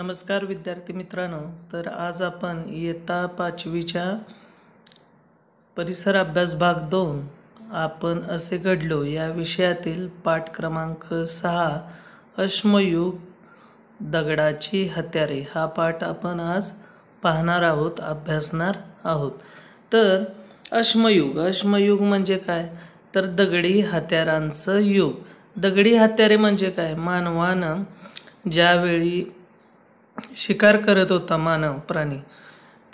नमस्कार विद्यार्थी मित्रांनो तर आज आपण इयत्ता पाचवीच्या परिसर अभ्यास भाग दोन आपण असे घडलो या विषयातील पाठ क्रमांक सहा अश्मयुग दगडाची हत्यारे हा पाठ आपण आज पाहणार आहोत अभ्यासणार आहोत तर अश्मयुग अश्मयुग म्हणजे काय तर दगडी हत्यारांचं युग दगडी हत्यारे म्हणजे काय मानवानं ज्यावेळी शिकार करत होता मानव प्राणी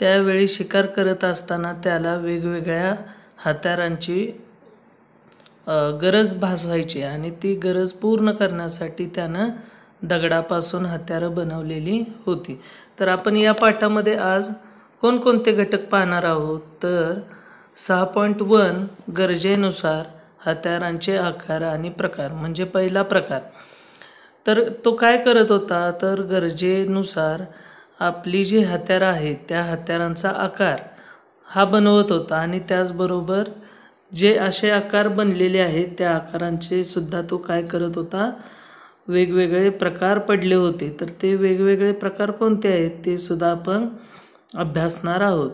त्यावेळी शिकार करत असताना त्याला वेगवेगळ्या हत्यारांची गरज भासायची आणि ती गरज पूर्ण करण्यासाठी त्यानं दगडापासून हत्यारं बनवलेली होती तर आपण या पाठामध्ये आज कोणकोणते घटक पाहणार आहोत तर सहा पॉईंट वन गरजेनुसार हत्यारांचे आकार आणि प्रकार म्हणजे पहिला प्रकार तर तो काय करत होता तर गरजेनुसार आपली जी हत्यारं आहेत त्या हत्यारांचा आकार हा बनवत होता आणि त्याचबरोबर जे असे आकार बनलेले आहेत त्या आकारांचे सुद्धा तो काय करत होता वेगवेगळे प्रकार पडले होते तर ते वेगवेगळे प्रकार कोणते आहेत ते सुद्धा आपण अभ्यासणार आहोत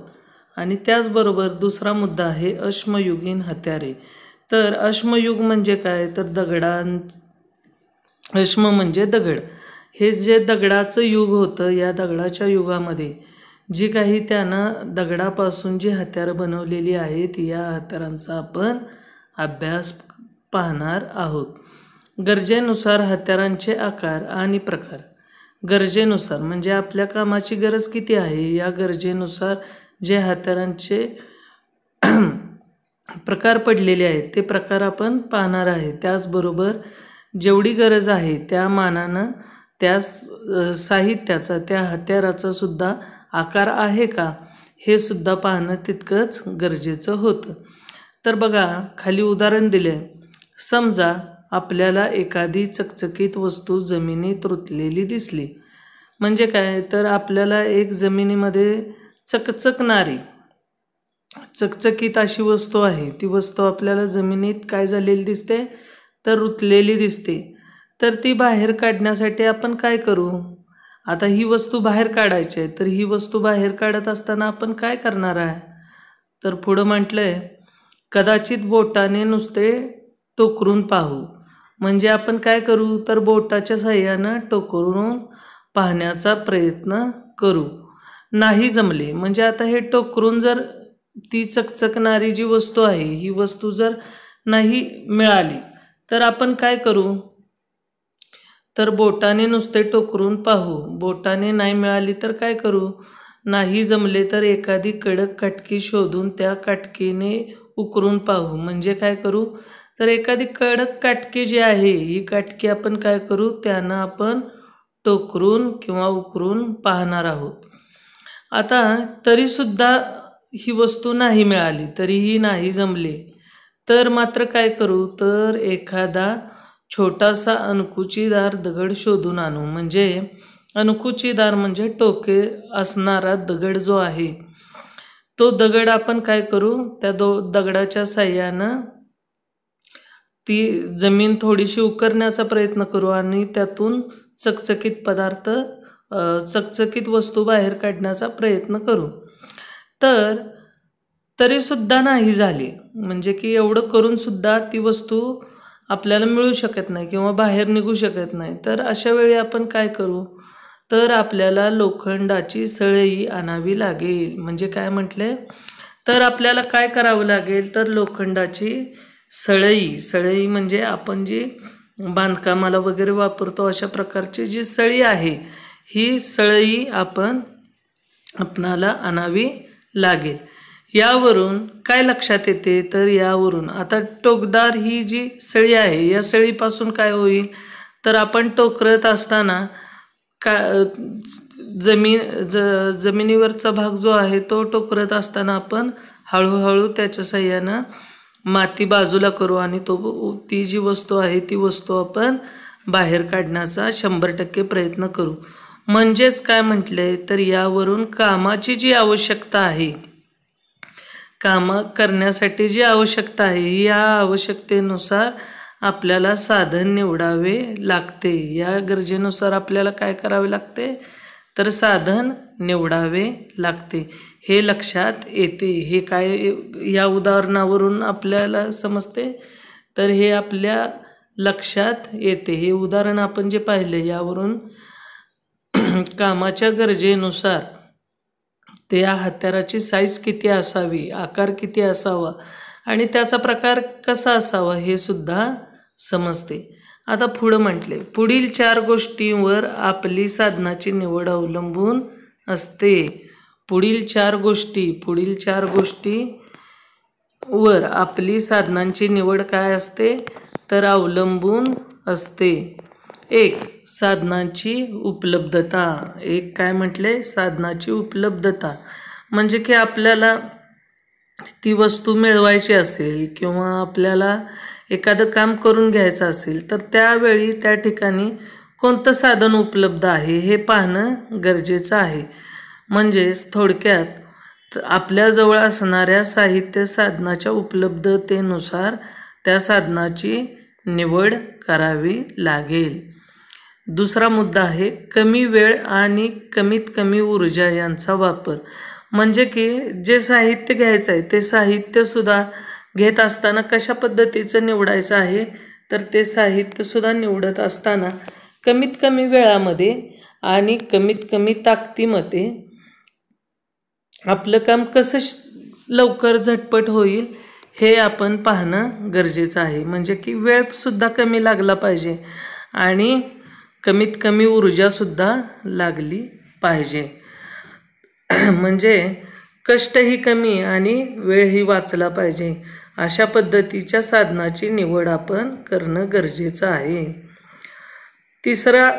आणि त्याचबरोबर दुसरा मुद्दा आहे अश्मयुगीन हत्यारे तर अश्मयुग म्हणजे काय तर दगडां अश्म म्हणजे दगड हे जे दगडाचं युग होतं या दगडाच्या युगामध्ये जी काही त्यानं दगडापासून जी हत्यारं बनवलेली आहेत या हत्यारांचा आपण अभ्यास पाहणार आहोत गरजेनुसार हत्यारांचे आकार आणि प्रकार गरजेनुसार म्हणजे आपल्या कामाची गरज किती आहे या गरजेनुसार जे हत्यारांचे प्रकार पडलेले आहेत ते प्रकार आपण पाहणार आहे त्याचबरोबर जेवढी गरज आहे त्या मानानं त्या साहित्याचा त्या हत्याराचा सुद्धा आकार आहे का हे सुद्धा पाहणं तितकंच गरजेचं होतं तर बघा खाली उदाहरण दिले समजा आपल्याला एखादी चकचकीत वस्तू जमिनीत रुतलेली दिसली म्हणजे काय तर आपल्याला एक जमिनीमध्ये चकचकणारी चकचकीत अशी वस्तू आहे ती वस्तू आपल्याला जमिनीत काय झालेली दिसते तर रुतलेली दिसते तर ती बाहेर काढण्यासाठी आपण काय करू आता ही वस्तू बाहेर काढायची आहे तर ही वस्तू बाहेर काढत असताना आपण काय करणार आहे तर पुढं म्हटलं आहे कदाचित बोटाने नुसते टोकरून पाहू म्हणजे आपण काय करू तर बोटाच्या सहाय्यानं टोकरून पाहण्याचा प्रयत्न करू नाही जमले म्हणजे आता हे टोकरून जर ती चकचकणारी जी वस्तू आहे ही वस्तू जर नाही मिळाली तर आपण काय करू तर बोटाने नुसते टोकरून पाहू बोटाने नाही मिळाली तर काय करू नाही जमले तर एखादी कडक काटकी शोधून त्या काटकीने उकरून पाहू म्हणजे काय करू तर एखादी कडक काटकी जी आहे ही काटकी आपण काय करू त्यांना आपण टोकरून किंवा उकरून पाहणार आहोत आता तरीसुद्धा ही वस्तू नाही मिळाली तरीही नाही जमली तर मात्र काय करू तर एखादा छोटासा अणकुचीदार दगड शोधून आणू म्हणजे अणकुचीदार म्हणजे टोके असणारा दगड जो आहे तो दगड आपण काय करू त्या दो दगडाच्या साह्यानं ती जमीन थोडीशी उकरण्याचा प्रयत्न करू आणि त्यातून चकचकीत पदार्थ चकचकीत वस्तू बाहेर काढण्याचा प्रयत्न करू तर तरीसुद्धा नाही झाली म्हणजे की एवढं करूनसुद्धा ती वस्तू आपल्याला मिळू शकत नाही किंवा बाहेर निघू शकत नाही तर अशा वेळी आपण काय करू तर आपल्याला लोखंडाची सळई आणावी लागेल म्हणजे काय म्हटले तर आपल्याला काय करावं लागेल तर लोखंडाची सळई सळई म्हणजे आपण जी बांधकामाला वगैरे वापरतो अशा प्रकारची जी सळी आहे ही सळई आपण आपणाला आणावी लागेल यावरून काय लक्षात येते तर यावरून आता टोकदार ही जी सळी आहे या सळीपासून काय होईल तर आपण टोकरत असताना का जमीन ज जमिनीवरचा भाग जो आहे तो टोकरत असताना आपण हळूहळू त्याच्या सहाय्यानं माती बाजूला करू आणि तो ती जी वस्तू आहे ती वस्तू आपण बाहेर काढण्याचा शंभर टक्के प्रयत्न करू म्हणजेच काय म्हटले तर यावरून कामाची जी आवश्यकता आहे कामं करण्यासाठी जी आवश्यकता आहे या आवश्यकतेनुसार आपल्याला साधन निवडावे लागते या गरजेनुसार आपल्याला काय करावे लागते तर साधन निवडावे लागते हे लक्षात येते हे काय या उदाहरणावरून आपल्याला समजते तर हे आपल्या लक्षात येते हे उदाहरण आपण जे पाहिले यावरून कामाच्या गरजेनुसार त्या हत्याराची साईज किती असावी आकार किती असावा आणि त्याचा प्रकार कसा असावा हे सुद्धा समजते आता पुढं म्हटले पुढील चार गोष्टींवर आपली साधनाची निवड अवलंबून असते पुढील चार गोष्टी पुढील चार गोष्टी वर आपली साधनांची निवड काय असते तर अवलंबून असते एक साधनांची उपलब्धता एक काय म्हटले साधनाची उपलब्धता म्हणजे की आपल्याला ती वस्तू मिळवायची असेल किंवा आपल्याला एखादं काम करून घ्यायचं असेल तर त्यावेळी त्या ठिकाणी कोणतं साधन उपलब्ध आहे हे पाहणं गरजेचं आहे म्हणजेच थोडक्यात आपल्याजवळ असणाऱ्या साहित्य साधनाच्या उपलब्धतेनुसार त्या साधनाची निवड करावी लागेल दुसरा मुद्दा आहे कमी वेळ आणि कमीत कमी ऊर्जा यांचा वापर म्हणजे की जे साहित्य घ्यायचं आहे ते साहित्यसुद्धा घेत असताना कशा पद्धतीचं निवडायचं आहे तर ते साहित्यसुद्धा निवडत असताना कमीत कमी वेळामध्ये आणि कमीत कमी ताकदीमध्ये आपलं काम कसं लवकर झटपट होईल हे आपण पाहणं गरजेचं आहे म्हणजे की वेळसुद्धा कमी लागला पाहिजे आणि कमीत कमी ऊर्जासुद्धा लागली पाहिजे म्हणजे कष्टही कमी आणि वेळही वाचला पाहिजे अशा पद्धतीच्या साधनाची निवड आपण करणं गरजेचं आहे तिसरा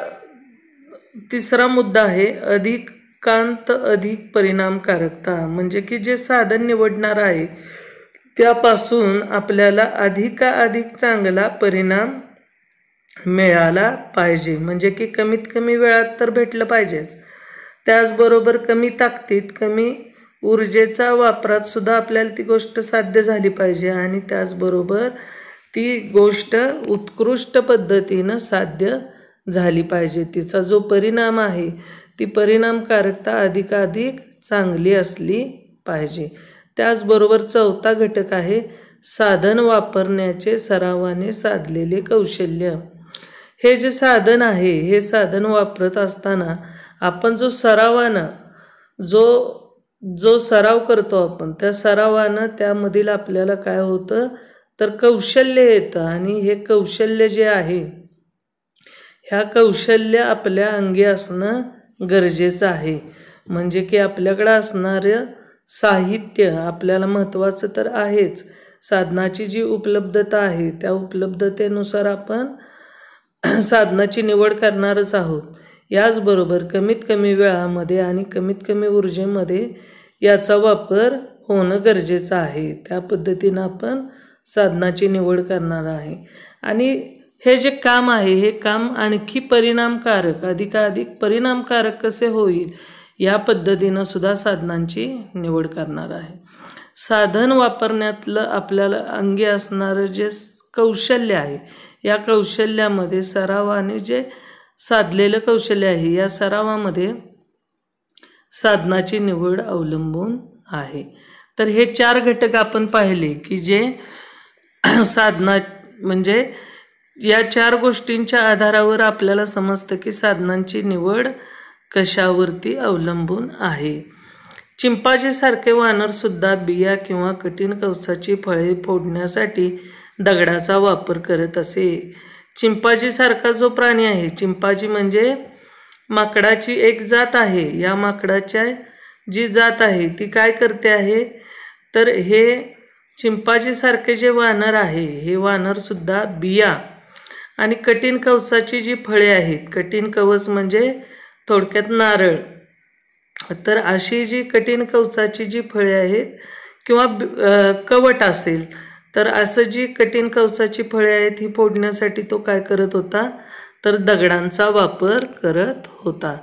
तिसरा मुद्दा आहे अधिकांत अधिक परिणामकारकता म्हणजे की जे साधन निवडणार आहे त्यापासून आपल्याला अधिकाधिक चांगला परिणाम मिळाला पाहिजे म्हणजे की कमीत कमी वेळात तर भेटलं पाहिजेच त्याचबरोबर कमी ताकदीत कमी ऊर्जेचा वापरात सुद्धा आपल्याला ती गोष्ट साध्य झाली पाहिजे आणि त्याचबरोबर ती गोष्ट उत्कृष्ट पद्धतीनं साध्य झाली पाहिजे तिचा जो परिणाम आहे ती परिणामकारकता अधिकाधिक चांगली असली पाहिजे त्याचबरोबर चौथा घटक आहे साधन वापरण्याचे सरावाने साधलेले कौशल्य हे जे साधन आहे हे साधन वापरत असताना आपण जो सरावानं जो जो सराव करतो आपण त्या सरावानं त्यामधील आपल्याला काय होतं तर कौशल्य येतं आणि हे कौशल्य जे आहे ह्या कौशल्य आपल्या अंगी असणं गरजेचं आहे म्हणजे की आपल्याकडं असणारं साहित्य आपल्याला महत्त्वाचं तर आहेच साधनाची जी उपलब्धता आहे त्या उपलब्धतेनुसार आपण साधनाची निवड करणारच आहोत याचबरोबर कमीत कमी वेळामध्ये आणि कमीत कमी ऊर्जेमध्ये याचा वापर होणं गरजेचं आहे त्या पद्धतीनं आपण साधनाची निवड करणार आहे आणि हे जे काम आहे हे काम आणखी परिणामकारक अधिकाधिक परिणामकारक कसे होईल या पद्धतीनं सुद्धा साधनांची निवड करणार आहे साधन वापरण्यातलं आपल्याला अंगी असणारं जे कौशल्य आहे या कौशल्यामध्ये सरावाने जे साधलेलं कौशल्य आहे या सरावामध्ये साधनाची निवड अवलंबून आहे तर हे चार घटक आपण पाहिले की जे साधना म्हणजे या चार गोष्टींच्या आधारावर आपल्याला समजतं की साधनांची निवड कशावरती अवलंबून आहे चिंपाजीसारखे वानरसुद्धा बिया किंवा कठीण कवसाची फळे फोडण्यासाठी दगडाचा वापर करत असे चिंपाजीसारखा जो प्राणी आहे चिंपाजी म्हणजे माकडाची एक जात आहे या माकडाच्या जी जात आहे ती काय करते आहे तर हे चिंपाजीसारखे जे वानर आहे हे वानरसुद्धा बिया आणि कठीण कवचाची जी फळे आहेत कठीण कवच म्हणजे थोडक्यात नारळ तर अशी जी कठीण कवचाची जी फळे आहेत किंवा कवट असेल तर असं जी कठीण कवचाची फळे आहेत ही फोडण्यासाठी तो काय करत होता तर दगडांचा वापर करत होता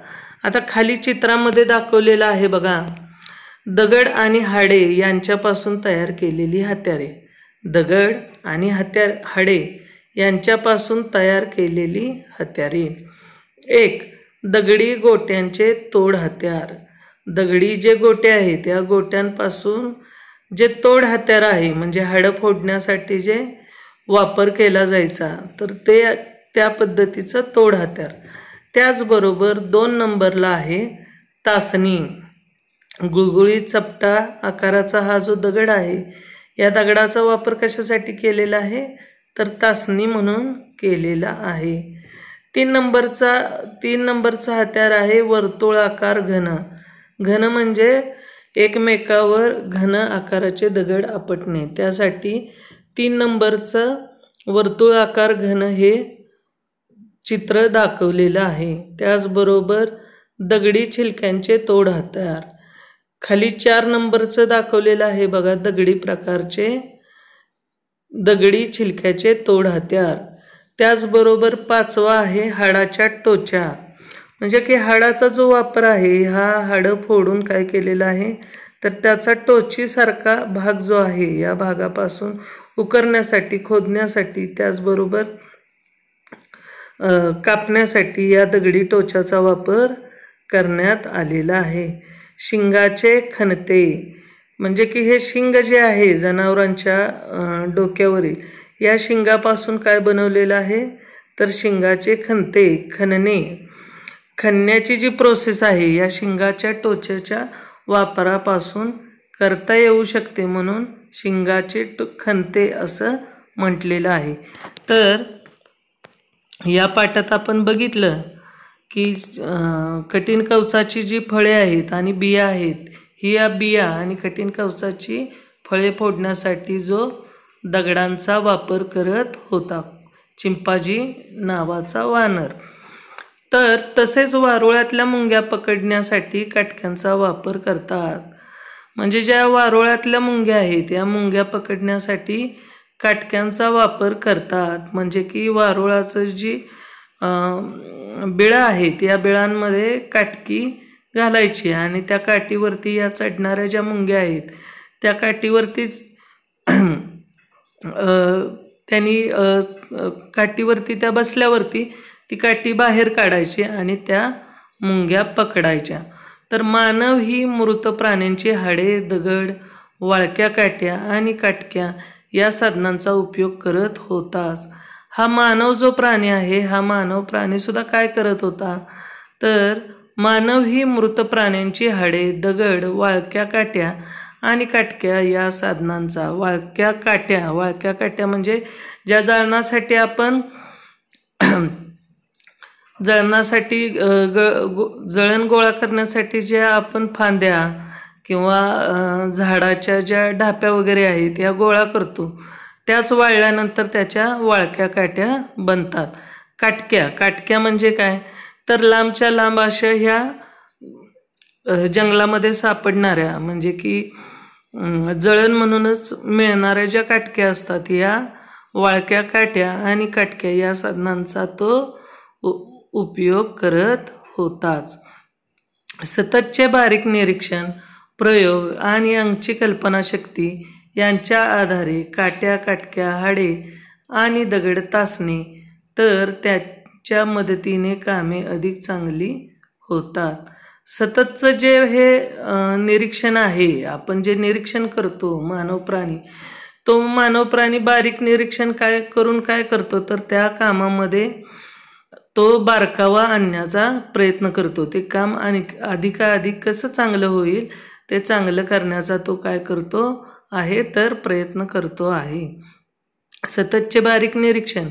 आता खाली चित्रामध्ये दाखवलेला आहे बघा दगड आणि हाडे यांच्यापासून तयार केलेली हत्यारे दगड आणि हत्यार हाडे यांच्यापासून तयार केलेली हत्यारे एक दगडी गोट्यांचे तोड हत्यार दगडी जे गोटे आहेत त्या गोट्यांपासून जे तोड हत्यार आहे म्हणजे हाडं फोडण्यासाठी जे वापर केला जायचा तर ते त्या पद्धतीचं तोड हत्यार त्याचबरोबर दोन नंबरला आहे तासणी गुळगुळी चपटा आकाराचा हा जो दगड आहे या दगडाचा वापर कशासाठी केलेला आहे तर तासणी म्हणून केलेला आहे तीन नंबरचा तीन नंबरचा हत्यार आहे वर्तुळ आकार घन घन म्हणजे एकमेकावर घन आकाराचे दगड आपटणे त्यासाठी तीन नंबरचं वर्तुळ आकार घन हे चित्र दाखवलेलं आहे त्याचबरोबर दगडी छिलक्यांचे तोड हातार खाली चार नंबरचं दाखवलेलं आहे बघा दगडी प्रकारचे दगडी छिलक्याचे तोड हत्यार त्याचबरोबर पाचवा आहे हाडाच्या टोच्या म्हणजे की हाडाचा जो वापर आहे हा हाडं फोडून काय केलेलं आहे तर त्याचा टोचीसारखा भाग जो आहे या भागापासून उकरण्यासाठी खोदण्यासाठी त्याचबरोबर कापण्यासाठी या दगडी टोचाचा वापर करण्यात आलेला आहे शिंगाचे खनते म्हणजे की हे शिंग जे आहे जनावरांच्या डोक्यावरील या शिंगापासून काय बनवलेलं आहे तर शिंगाचे खनते खनने खणण्याची जी प्रोसेस आहे या शिंगाच्या टोचेच्या वापरापासून करता येऊ शकते म्हणून शिंगाचे टो खणते असं म्हटलेलं आहे तर या पाठात आपण बघितलं की कठीण कवचाची जी फळे आहेत आणि बिया आहेत ही या बिया आणि कठीण कवचाची फळे फोडण्यासाठी जो दगडांचा वापर करत होता चिंपाजी नावाचा वानर तर तसेच वारुळातल्या मुंग्या पकडण्यासाठी काटक्यांचा वापर करतात म्हणजे ज्या वारुळातल्या मुंग्या आहेत या मुंग्या पकडण्यासाठी काटक्यांचा वापर करतात म्हणजे की वारुळाचं जी बिळं आहेत या बिळांमध्ये काटकी घालायची आणि त्या काठीवरती या चढणाऱ्या ज्या मुंग्या आहेत त्या काठीवरतीच त्यांनी काठीवरती त्या बसल्यावरती ती काठी बाहेर काढायची आणि त्या मुंग्या पकडायच्या तर मानव ही मृत प्राण्यांची हाडे दगड वाळक्या काट्या आणि काटक्या या साधनांचा उपयोग करत होताच हा मानव जो प्राणी आहे हा मानव प्राणीसुद्धा काय करत होता तर मानव ही मृत प्राण्यांची हाडे दगड वाळक्या काट्या आणि काटक्या या साधनांचा वाळक्या काट्या वाळक्या काट्या म्हणजे ज्या जाळण्यासाठी आपण जळण्यासाठी ग गो जळण गोळा करण्यासाठी ज्या आपण फांद्या किंवा झाडाच्या ज्या ढाप्या वगैरे आहेत या गोळा करतो त्याच वाळल्यानंतर त्याच्या वाळक्या काट्या बनतात काटक्या काटक्या म्हणजे काय तर लांबच्या लांब अशा ह्या जंगलामध्ये सापडणाऱ्या म्हणजे की जळण म्हणूनच मिळणाऱ्या ज्या काटक्या असतात या वाळक्या काट्या आणि काटक्या या साधनांचा तो उपयोग करत होताच सततचे बारीक निरीक्षण प्रयोग आणि अंगची कल्पनाशक्ती यांच्या आधारे काट्या काटक्या हाडे आणि दगड तासणे तर त्याच्या मदतीने कामे अधिक चांगली होतात सततचं जे हे निरीक्षण आहे आपण जे निरीक्षण करतो मानव प्राणी तो मानव प्राणी बारीक निरीक्षण काय करून काय करतो तर त्या कामामध्ये तो बारकावा आणण्याचा प्रयत्न करतो ते काम आणि अधिकाधिक कसं चांगलं होईल ते चांगलं करण्याचा तो काय करतो आहे तर प्रयत्न करतो आहे सततचे बारीक निरीक्षण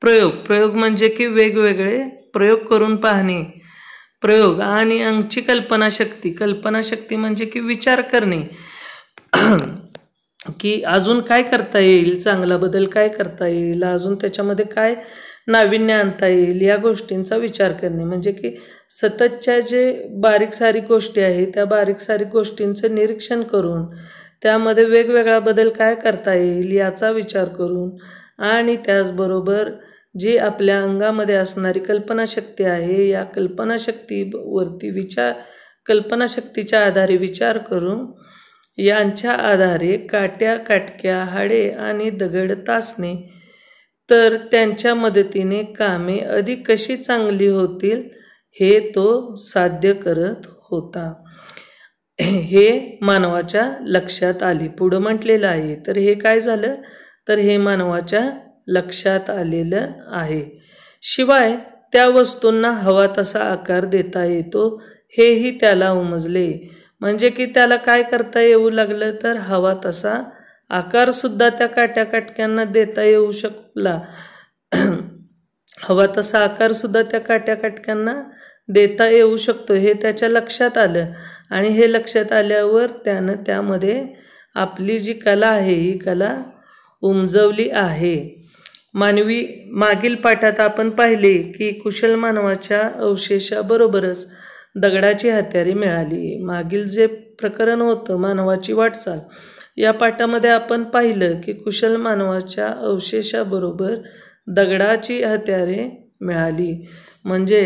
प्रयोग प्रयोग म्हणजे की वेगवेगळे प्रयोग करून पाहणे प्रयोग आणि अंगची कल्पनाशक्ती कल्पनाशक्ती म्हणजे की विचार करणे की अजून काय करता येईल चांगला बदल काय करता येईल अजून त्याच्यामध्ये काय नाविन्य आणता येईल या गोष्टींचा विचार करणे म्हणजे की सततच्या जे बारीक सारीक गोष्टी आहे त्या बारीक सारी गोष्टींचं निरीक्षण करून त्यामध्ये वेगवेगळा बदल काय करता येईल याचा विचार करून आणि त्याचबरोबर जी आपल्या अंगामध्ये असणारी कल्पनाशक्ती आहे या कल्पनाशक्तीवरती विचार कल्पनाशक्तीच्या आधारे विचार करून यांच्या आधारे काट्या काटक्या हाडे आणि दगड तासणे तर त्यांच्या मदतीने कामे अधिक कशी चांगली होतील हे तो साध्य करत होता हे मानवाच्या लक्षात आली, पुढं म्हटलेलं आहे तर हे काय झालं तर हे मानवाच्या लक्षात आलेलं आहे शिवाय त्या वस्तूंना हवा तसा आकार देता येतो हेही त्याला उमजले म्हणजे की त्याला काय करता येऊ लागलं तर हवा तसा आकारसुद्धा त्या काट्या काटक्यांना देता येऊ शकला हवा तसा आकारसुद्धा त्या काट्या काटक्यांना देता येऊ शकतो हे त्याच्या लक्षात आलं आणि हे लक्षात आल्यावर त्यानं त्यामध्ये आपली जी कला आहे ही कला उमजवली आहे मानवी मागील पाठात आपण पाहिले की कुशल मानवाच्या अवशेषाबरोबरच दगडाची हत्यारी मिळाली मागील जे प्रकरण होतं मानवाची वाटचाल या पाठामध्ये आपण पाहिलं की कुशल मानवाच्या अवशेषाबरोबर दगडाची हत्यारे मिळाली म्हणजे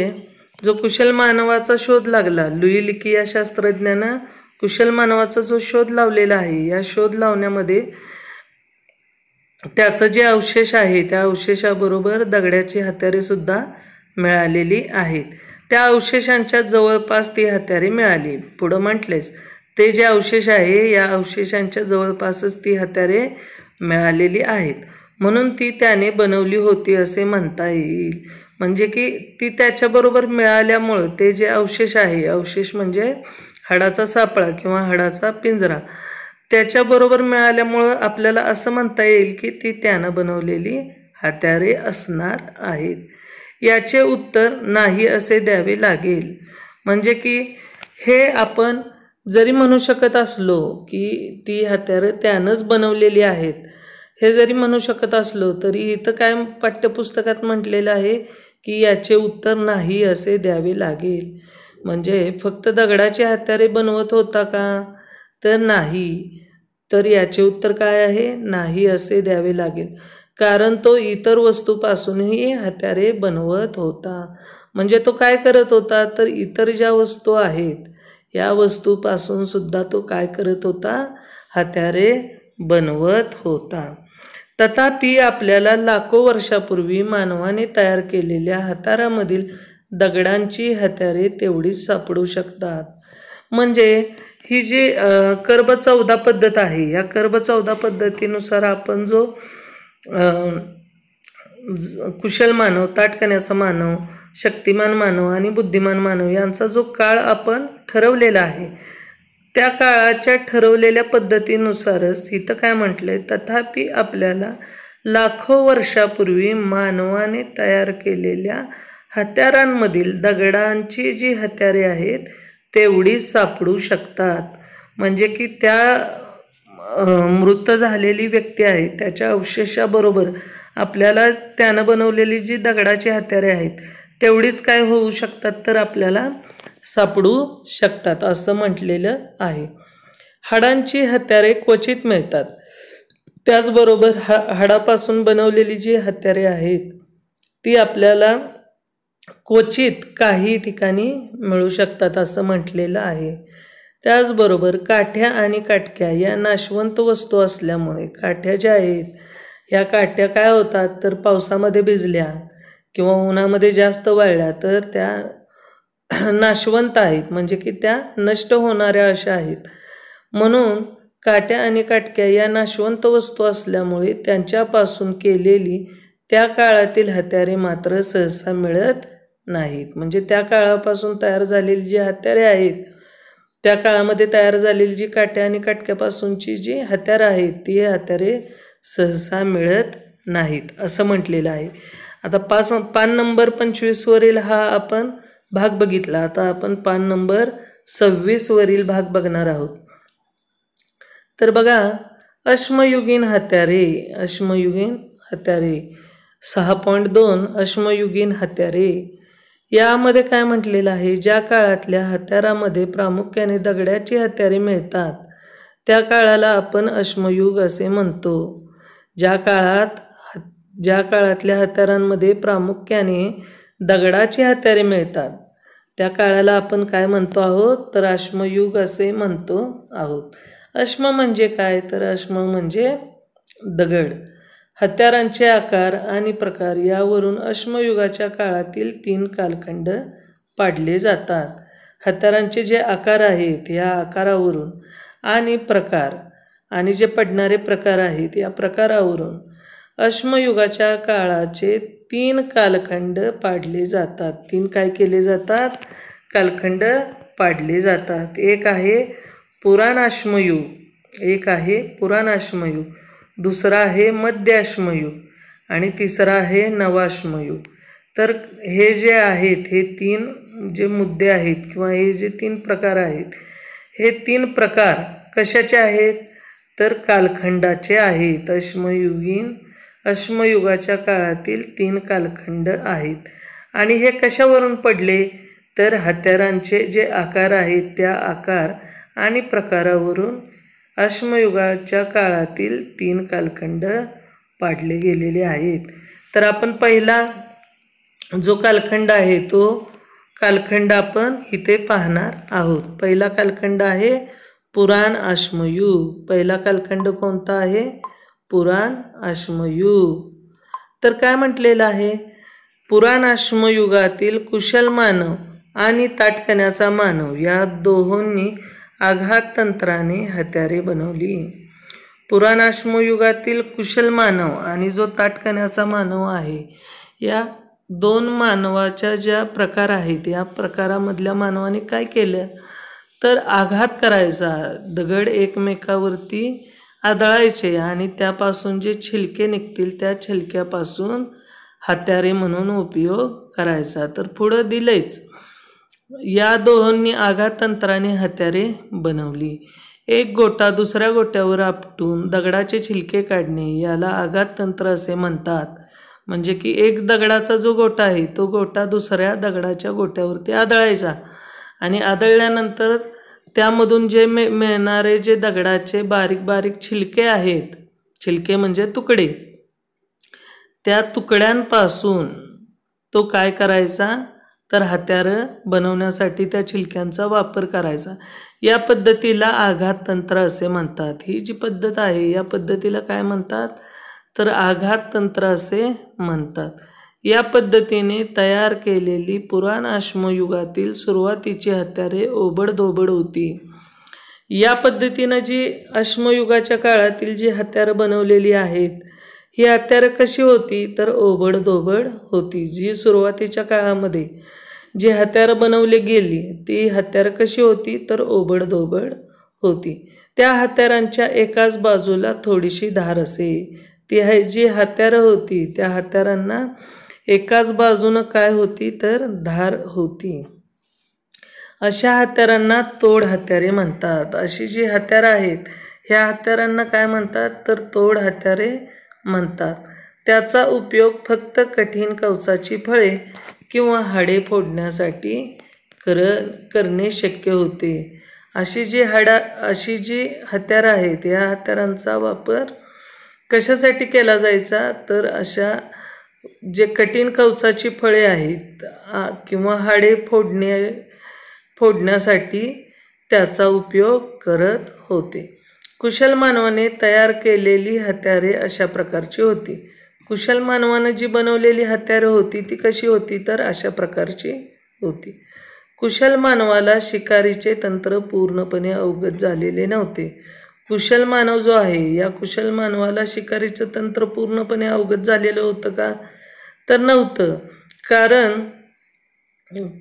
जो कुशल मानवाचा शोध लागला लुई लिकी या शास्त्रज्ञानं कुशल मानवाचा जो शोध लावलेला आहे या शोध लावण्यामध्ये त्याचं जे अवशेष आहे त्या अवशेषाबरोबर दगडाची हत्यारेसुद्धा मिळालेली आहेत त्या अवशेषांच्या जवळपास ती हत्यारे मिळाली पुढं म्हटलेस ते जे अवशेष आहे या अवशेषांच्या जवळपासच ती हत्यारे मिळालेली आहेत म्हणून ती त्याने बनवली होती असे म्हणता येईल म्हणजे की ती त्याच्याबरोबर मिळाल्यामुळं ते जे अवशेष आहे अवशेष म्हणजे हाडाचा सापळा किंवा हाडाचा पिंजरा त्याच्याबरोबर मिळाल्यामुळं आपल्याला असं म्हणता येईल की ती त्यानं बनवलेली हत्यारे असणार आहेत याचे उत्तर नाही असे द्यावे लागेल म्हणजे की हे आपण जरी म्हणू शकत असलो की ती हत्यारं त्यानंच बनवलेली आहेत हे जरी म्हणू शकत असलो तरी इथं काय पाठ्यपुस्तकात म्हटलेलं आहे की याचे उत्तर नाही असे द्यावे लागेल म्हणजे फक्त दगडाची हत्यारे बनवत होता का तर नाही तर याचे उत्तर काय आहे नाही असे द्यावे लागेल कारण तो इतर वस्तूपासूनही हत्यारे बनवत होता म्हणजे तो काय करत होता तर इतर ज्या वस्तू आहेत या वस्तूपासून सुद्धा तो काय करत होता हत्यारे बनवत होता तथापि आपल्याला लाखो वर्षापूर्वी मानवाने तयार केलेल्या हाताऱ्यामधील दगडांची हत्यारे तेवढीच सापडू शकतात म्हणजे ही जी कर्ब चौदा पद्धत आहे या कर्ब चौदा पद्धतीनुसार आपण जो कुशल मानव ताटकण्याचा मानव शक्तिमान मानव आणि बुद्धिमान मानव यांचा जो काळ आपण ठरवलेला आहे त्या काळाच्या ठरवलेल्या पद्धतीनुसारच इथं काय म्हटलंय तथापि आपल्याला लाखो वर्षापूर्वी मानवाने तयार केलेल्या हत्यारांमधील दगडांची जी हत्यारे आहेत तेवढी सापडू शकतात म्हणजे की त्या मृत झालेली व्यक्ती आहे त्याच्या अवशेषाबरोबर आपल्याला त्यानं बनवलेली जी दगडाची हत्यारे आहेत तेवढीच काय होऊ शकतात तर आपल्याला सापडू शकतात असं म्हटलेलं आहे हाडांची हत्यारे क्वचित मिळतात त्याचबरोबर हा हाडापासून बनवलेली जी हत्यारे आहेत ती आपल्याला क्वचित काही ठिकाणी मिळू शकतात असं म्हटलेलं आहे त्याचबरोबर काठ्या आणि काटक्या या नाशवंत वस्तू असल्यामुळे काठ्या ज्या आहेत या काठ्या काय होतात तर पावसामध्ये भिजल्या किंवा उन्हामध्ये जास्त वाळल्या तर त्या नाशवंत आहेत म्हणजे की त्या नष्ट होणाऱ्या अशा आहेत म्हणून काट्या आणि काटक्या या नाशवंत वस्तू असल्यामुळे त्यांच्यापासून केलेली त्या काळातील हत्यारे मात्र सहसा मिळत नाहीत म्हणजे त्या काळापासून तयार झालेली जी हत्यारे आहेत त्या काळामध्ये तयार झालेली जी काट्या आणि काटक्यापासूनची जी हत्यारं आहेत ती हत्यारे सहसा मिळत नाहीत असं म्हटलेलं आहे आता पाच पान नंबर पंचवीसवरील हा आपण भाग बघितला आता आपण पान नंबर सव्वीसवरील भाग बघणार आहोत तर बघा अश्मयुगीन हत्यारे अश्मयुगीन हत्यारे सहा पॉईंट दोन अश्मयुगीन हत्यारे यामध्ये काय म्हटलेलं आहे ज्या काळातल्या हत्यारामध्ये प्रामुख्याने दगडाची हत्यारे मिळतात त्या काळाला आपण अश्मयुग असे म्हणतो ज्या काळात ज्या काळातल्या हत्यारांमध्ये प्रामुख्याने दगडाची हत्यारे मिळतात त्या काळाला आपण काय म्हणतो आहोत तर अश्मयुग असे म्हणतो आहोत अश्म म्हणजे काय तर अश्म म्हणजे दगड हत्यारांचे आकार आणि प्रकार यावरून अश्मयुगाच्या काळातील तीन कालखंड पाडले जातात हत्यारांचे जे आकार आहेत या आकारावरून आणि प्रकार आणि जे पडणारे प्रकार आहेत या प्रकारावरून अश्मयुगाच्या काळाचे तीन कालखंड पाडले जातात तीन काय केले जातात कालखंड पाडले जातात एक आहे पुराणाश्मयुग एक आहे पुराणाश्मयुग दुसरा आहे मध्याश्मयुग आणि तिसरा आहे नवाश्मयुग तर हे जे आहेत हे तीन जे मुद्दे आहेत किंवा हे जे तीन प्रकार आहेत हे तीन प्रकार कशाचे आहेत तर कालखंडाचे आहेत अश्मयुगीन अश्मयुगाच्या काळातील तीन कालखंड आहेत आणि हे कशावरून पडले तर हत्यारांचे जे आकार आहेत त्या आकार आणि प्रकारावरून अश्मयुगाच्या काळातील तीन कालखंड पाडले गेलेले आहेत तर आपण पहिला जो कालखंड आहे तो कालखंड आपण इथे पाहणार आहोत पहिला कालखंड आहे पुराण अश्मयुग पहिला कालखंड कोणता आहे पुराण अश्मयुग तर काय म्हटलेलं आहे पुराण अश्मयुगातील कुशल मानव आणि ताटकण्याचा मानव या दोहोंनी आघात तंत्राने हत्यारे बनवली पुराणाश्मयुगातील कुशल मानव आणि जो ताटकण्याचा मानव आहे या दोन मानवाच्या ज्या प्रकार आहेत या प्रकारामधल्या मानवाने काय केलं तर आघात करायचा दगड एकमेकावरती आदळायचे आणि त्यापासून जे छिलके निघतील त्या छिलक्यापासून हत्यारे म्हणून उपयोग करायचा तर पुढं दिलंच या दोहोंनी तंत्राने हत्यारे बनवली एक गोटा दुसऱ्या गोट्यावर आपटून दगडाचे छिलके काढणे याला आघात तंत्र असे म्हणतात म्हणजे की एक दगडाचा जो गोटा आहे तो गोटा दुसऱ्या दगडाच्या गोट्यावरती आदळायचा आणि आदळल्यानंतर त्यामधून जे मे मिळणारे जे दगडाचे बारीक बारीक छिलके आहेत छिलके म्हणजे तुकडे त्या तुकड्यांपासून तो काय करायचा तर हत्यारं बनवण्यासाठी त्या छिलक्यांचा वापर करायचा या पद्धतीला आघात तंत्र असे म्हणतात ही जी पद्धत आहे या पद्धतीला काय म्हणतात तर आघात तंत्र असे म्हणतात या पद्धतीने तयार केलेली पुराण आश्मयुगातील सुरुवातीची हत्यारे ओबडधोबड होती या पद्धतीनं जी अश्मयुगाच्या काळातील जी हत्यारं बनवलेली आहेत ही हत्यारं कशी होती तर ओबडधोबड होती जी सुरुवातीच्या काळामध्ये जे हत्यार बनवले गेली ती हत्यार कशी होती तर ओबडधोबड होती त्या हत्यारांच्या एकाच बाजूला थोडीशी धार असे ती जी हत्यारं होती त्या हत्यारांना एकाच बाजूनं काय होती तर धार होती अशा हत्यारांना तोड हत्यारे म्हणतात अशी जी हत्यारं आहेत ह्या हत्यारांना काय म्हणतात तर तोड हत्यारे म्हणतात त्याचा उपयोग फक्त कठीण कवचाची फळे किंवा हाडे फोडण्यासाठी कर करणे शक्य होते अशी जी हाडा अशी जी हत्यारं आहेत या हत्यारांचा वापर कशासाठी केला जायचा तर अशा जे कठीण कवसाची फळे आहेत किंवा हाडे फोडणे फोडण्यासाठी त्याचा उपयोग करत होते कुशल मानवाने तयार केलेली हत्यारे अशा प्रकारची होती कुशल मानवाने जी बनवलेली हत्यारं होती ती कशी होती तर अशा प्रकारची होती कुशल मानवाला शिकारीचे तंत्र पूर्णपणे अवगत झालेले नव्हते कुशल मानव जो आहे या कुशल मानवाला शिकारीचं तंत्र पूर्णपणे अवगत झालेलं होतं का तर नव्हतं कारण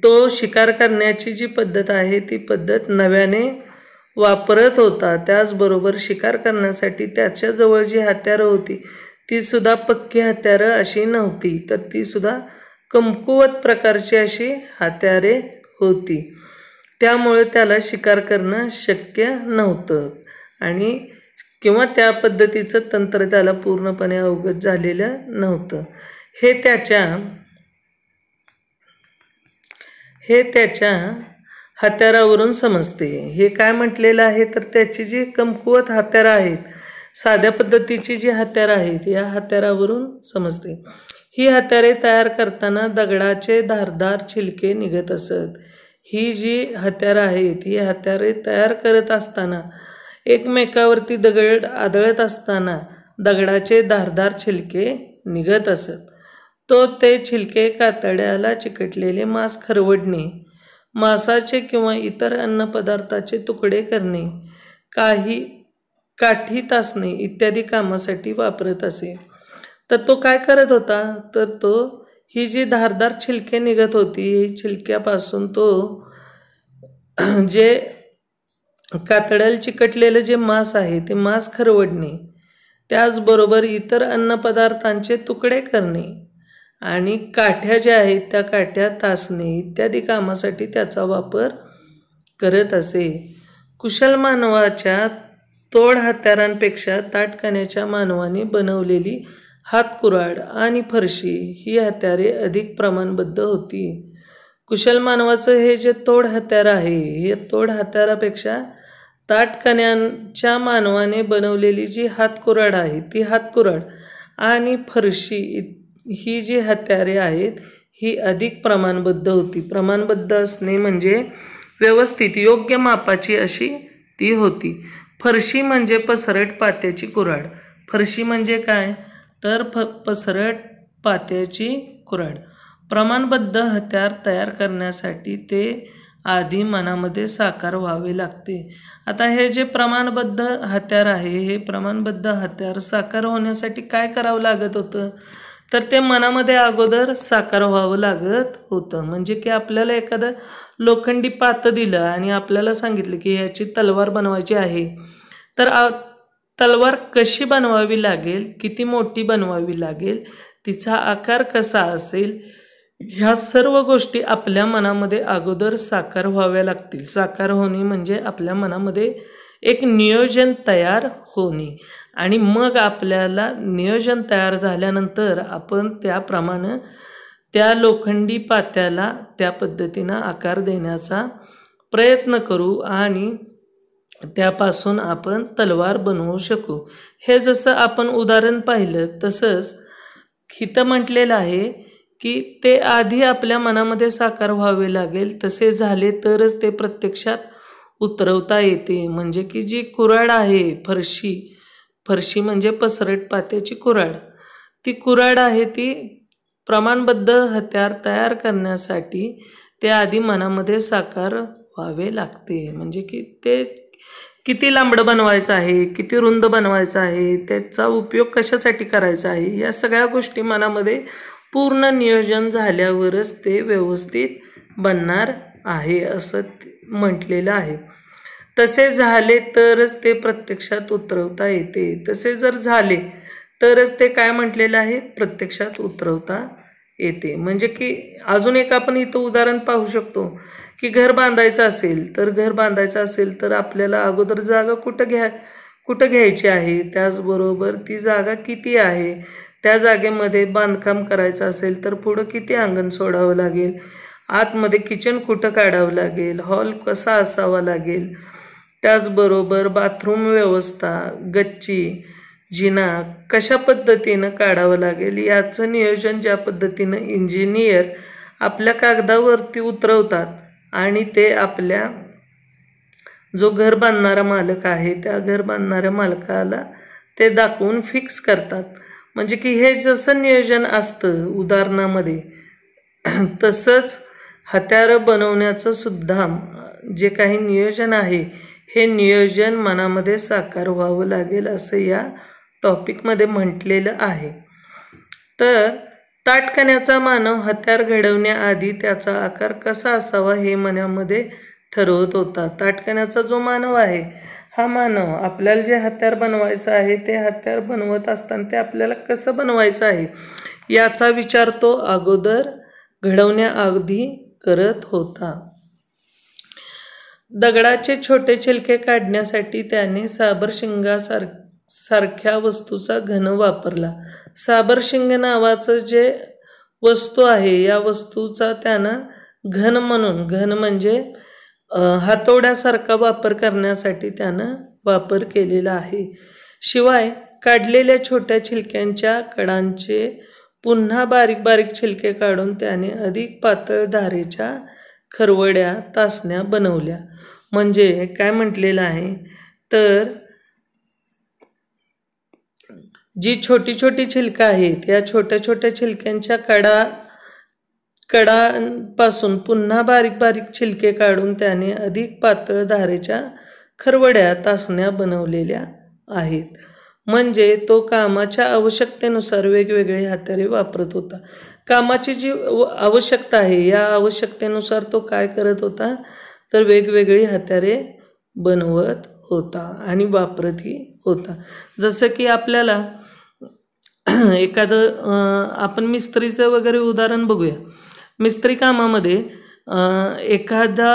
तो शिकार करण्याची जी पद्धत आहे ती पद्धत नव्याने वापरत होता त्याचबरोबर शिकार करण्यासाठी त्याच्याजवळ जी हत्यारं होती ती सुद्धा पक्की हत्यारं अशी नव्हती तर ती सुद्धा कमकुवत प्रकारची अशी हत्यारे होती त्यामुळे त्याला शिकार करणं शक्य नव्हतं आणि किंवा त्या पद्धतीचं तंत्र त्याला पूर्णपणे अवगत झालेलं नव्हतं हे त्याच्या हे त्याच्या हत्यारावरून समजते हे काय म्हटलेलं आहे तर त्याची जी कमकुवत हत्यारं आहेत साध्या पद्धतीची जी हत्यारं आहेत या हत्यारावरून समजते ही हत्यारे तयार करताना दगडाचे धारदार छिलके निघत असत ही जी हत्यारं आहेत ही हत्यारे तयार करत असताना एकमेकावरती दगड आदळत असताना दगडाचे धारदार छिलके निघत असत तो ते छिलके कातड्याला चिकटलेले मांस खरवडणे मासाचे किंवा इतर अन्नपदार्थाचे तुकडे करणे काही काठी तासणे इत्यादी कामासाठी वापरत असे तर तो काय करत होता तर तो ही जी धारदार छिलके निघत होती ही छिलक्यापासून तो जे कातड्याला चिकटलेलं जे मांस आहे ते मांस खरवडणे त्याचबरोबर इतर अन्नपदार्थांचे तुकडे करणे आणि काठ्या ज्या आहेत त्या काठ्या तासणे इत्यादी कामासाठी त्याचा वापर करत असे कुशल मानवाच्या तोड हत्यारांपेक्षा ताटकण्याच्या मानवाने बनवलेली हातकुराड आणि फरशी ही हत्यारे अधिक प्रमाणबद्ध होती कुशल मानवाचं हे जे तोड हत्यार आहे हे तोड हत्यारापेक्षा ताटकण्यांच्या मानवाने बनवलेली जी हातकुराड आहे ती हातकुराड आणि फरशी ही जी हत्यारे आहेत ही अधिक प्रमाणबद्ध होती प्रमाणबद्ध असणे म्हणजे व्यवस्थित योग्य मापाची अशी ती होती फरशी म्हणजे पसरट पात्याची कुऱ्हाड फरशी म्हणजे काय तर फ पसरट पात्याची कुऱ्हाड प्रमाणबद्ध हत्यार तयार करण्यासाठी ते आधी मनामध्ये साकार व्हावे लागते आता हे जे प्रमाणबद्ध हत्यार आहे हे प्रमाणबद्ध हत्यार साकार होण्यासाठी काय करावं लागत होतं तर ते मनामध्ये अगोदर साकार व्हावं लागत होतं म्हणजे की आपल्याला एखादं लोखंडी पात दिलं आणि आपल्याला सांगितलं की ह्याची तलवार बनवायची आहे तर तलवार कशी बनवावी लागेल किती मोठी बनवावी लागेल तिचा आकार कसा असेल ह्या सर्व गोष्टी आपल्या मनामध्ये अगोदर साकार व्हाव्या लागतील साकार होणे म्हणजे आपल्या मनामध्ये एक नियोजन तयार होणे आणि मग आपल्याला नियोजन तयार झाल्यानंतर आपण त्याप्रमाणे त्या लोखंडी पात्याला त्या पद्धतीनं आकार देण्याचा प्रयत्न करू आणि त्यापासून आपण तलवार बनवू शकू हे जसं आपण उदाहरण पाहिलं तसंच हिथं म्हटलेलं आहे की ते आधी आपल्या मनामध्ये साकार व्हावे लागेल तसे झाले तरच ते प्रत्यक्षात उतरवता येते म्हणजे की जी कुराड आहे फरशी फरशी म्हणजे पसरट पात्याची कुराड ती कुराड आहे ती प्रमाणबद्ध हत्यार तयार करण्यासाठी ते आधी मनामध्ये साकार व्हावे लागते म्हणजे की ते किती लांबडं बनवायचं आहे किती रुंद बनवायचं आहे त्याचा उपयोग कशासाठी करायचा आहे या सगळ्या गोष्टी मनामध्ये पूर्ण नियोजन झाल्यावरच ते व्यवस्थित बनणार आहे असं म्हटलेलं आहे तसे झाले तरच ते प्रत्यक्षात उतरवता येते तसे जर झाले तरच ते काय म्हटलेलं आहे प्रत्यक्षात उतरवता येते म्हणजे की अजून एक आपण इथं उदाहरण पाहू शकतो की घर बांधायचं असेल तर घर बांधायचं असेल तर आपल्याला अगोदर जागा कुठं घ्या कुठं घ्यायची आहे त्याचबरोबर ती जागा किती आहे त्या जागेमध्ये बांधकाम करायचं असेल तर पुढं किती अंगण सोडावं लागेल आतमध्ये किचन कुठं काढावं लागेल हॉल कसा असावा लागेल त्याचबरोबर बाथरूम व्यवस्था गच्ची जिना कशा पद्धतीनं काढावं लागेल याचं नियोजन ज्या पद्धतीनं इंजिनियर आपल्या कागदावरती उतरवतात आणि ते आपल्या जो घर बांधणारा मालक आहे त्या घर बांधणाऱ्या मालकाला ते दाखवून फिक्स करतात म्हणजे की हे जसं नियोजन असतं उदाहरणामध्ये तसंच हत्यारं बनवण्याचं सुद्धा जे काही नियोजन आहे हे नियोजन मनामध्ये साकार व्हावं लागेल असं या टॉपिकमध्ये म्हटलेलं आहे तर ताटकण्याचा मानव हत्यार घडवण्याआधी त्याचा आकार कसा असावा हे मनामध्ये ठरवत होता ताटकण्याचा जो मानव आहे हा मानव आपल्याला जे हत्यार बनवायचं आहे ते हत्यार बनवत असताना ते आपल्याला कसं बनवायचं आहे याचा विचार तो अगोदर घडवण्याआधी करत होता दगडाचे छोटे छिलके काढण्यासाठी त्याने साबरशिंगासारखे सारख्या वस्तूचा घन वापरला साबरशिंग नावाचं जे वस्तू आहे या वस्तूचा त्यानं घन म्हणून घन म्हणजे हातोड्यासारखा वापर करण्यासाठी त्यानं वापर केलेला आहे शिवाय काढलेल्या छोट्या छिलक्यांच्या कडांचे पुन्हा बारीक बारीक छिलके काढून त्याने अधिक पातळ धारेच्या खरवड्या तासण्या बनवल्या म्हणजे काय म्हटलेलं आहे तर जी छोटी छोटी छिलकं आहेत या छोट्या छोट्या छिलक्यांच्या कडा कडांपासून पुन्हा बारीक बारीक छिलके काढून त्याने अधिक पातळ धारेच्या खरवड्या तासण्या बनवलेल्या आहेत म्हणजे तो कामाच्या आवश्यकतेनुसार वेगवेगळे हत्यारे वापरत होता कामाची जी आवश्यकता आहे या आवश्यकतेनुसार तो काय करत होता तर वेगवेगळी हत्यारे बनवत होता आणि वापरतही होता जसं की आपल्याला एखादं आपण मिस्त्रीचं वगैरे उदाहरण बघूया मिस्त्री कामामध्ये एखादा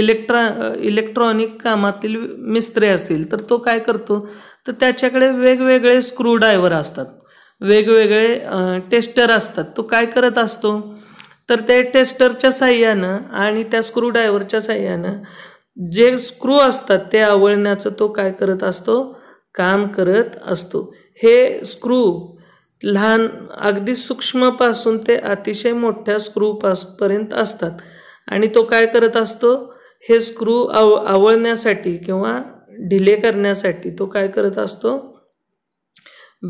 इलेक्ट्रॉ इलेक्ट्रॉनिक कामातील मिस्त्री असेल तर तो काय करतो तर त्याच्याकडे वेगवेगळे स्क्रूड्रायव्हर असतात वेगवेगळे टेस्टर असतात तो काय करत असतो तर ते टेस्टरच्या साह्यानं आणि त्या स्क्रूड्रायव्हरच्या साह्यानं जे स्क्रू असतात ते आवळण्याचं तो काय करत असतो काम करत असतो हे स्क्रू लहान अगदी सूक्ष्मपासून ते अतिशय मोठ्या स्क्रू पास पर्यंत असतात आणि तो काय करत असतो हे स्क्रू आव आवळण्यासाठी किंवा ढिले करण्यासाठी तो काय करत असतो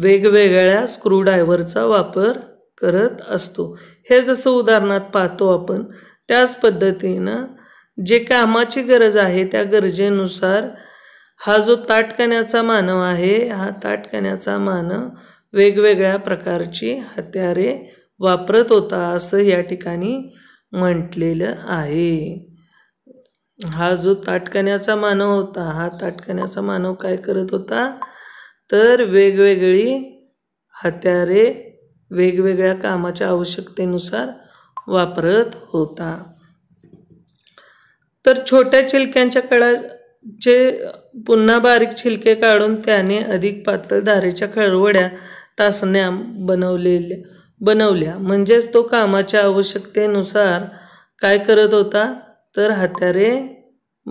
वेगवेगळ्या स्क्रू स्क्रूड्रायव्हरचा वापर करत असतो हे जसं उदाहरणात पाहतो आपण त्याच पद्धतीनं जे कामाची गरज आहे त्या गरजेनुसार हा जो ताटकण्याचा मानव आहे हा ताटकण्याचा मानव वेगवेगळ्या प्रकारची हत्यारे वापरत होता असं या ठिकाणी म्हटलेलं आहे हा जो ताटकण्याचा मानव होता हा ताटकण्याचा मानव काय करत होता तर वेगवेगळी हत्यारे वेगवेगळ्या कामाच्या आवश्यकतेनुसार वापरत होता तर छोट्या छिलक्यांच्या कळाचे पुन्हा बारीक छिलके काढून त्याने अधिक पातळ धारेच्या खळवड्या तासण्या बनवलेल्या बनवल्या म्हणजेच तो कामाच्या आवश्यकतेनुसार काय करत होता तर हत्यारे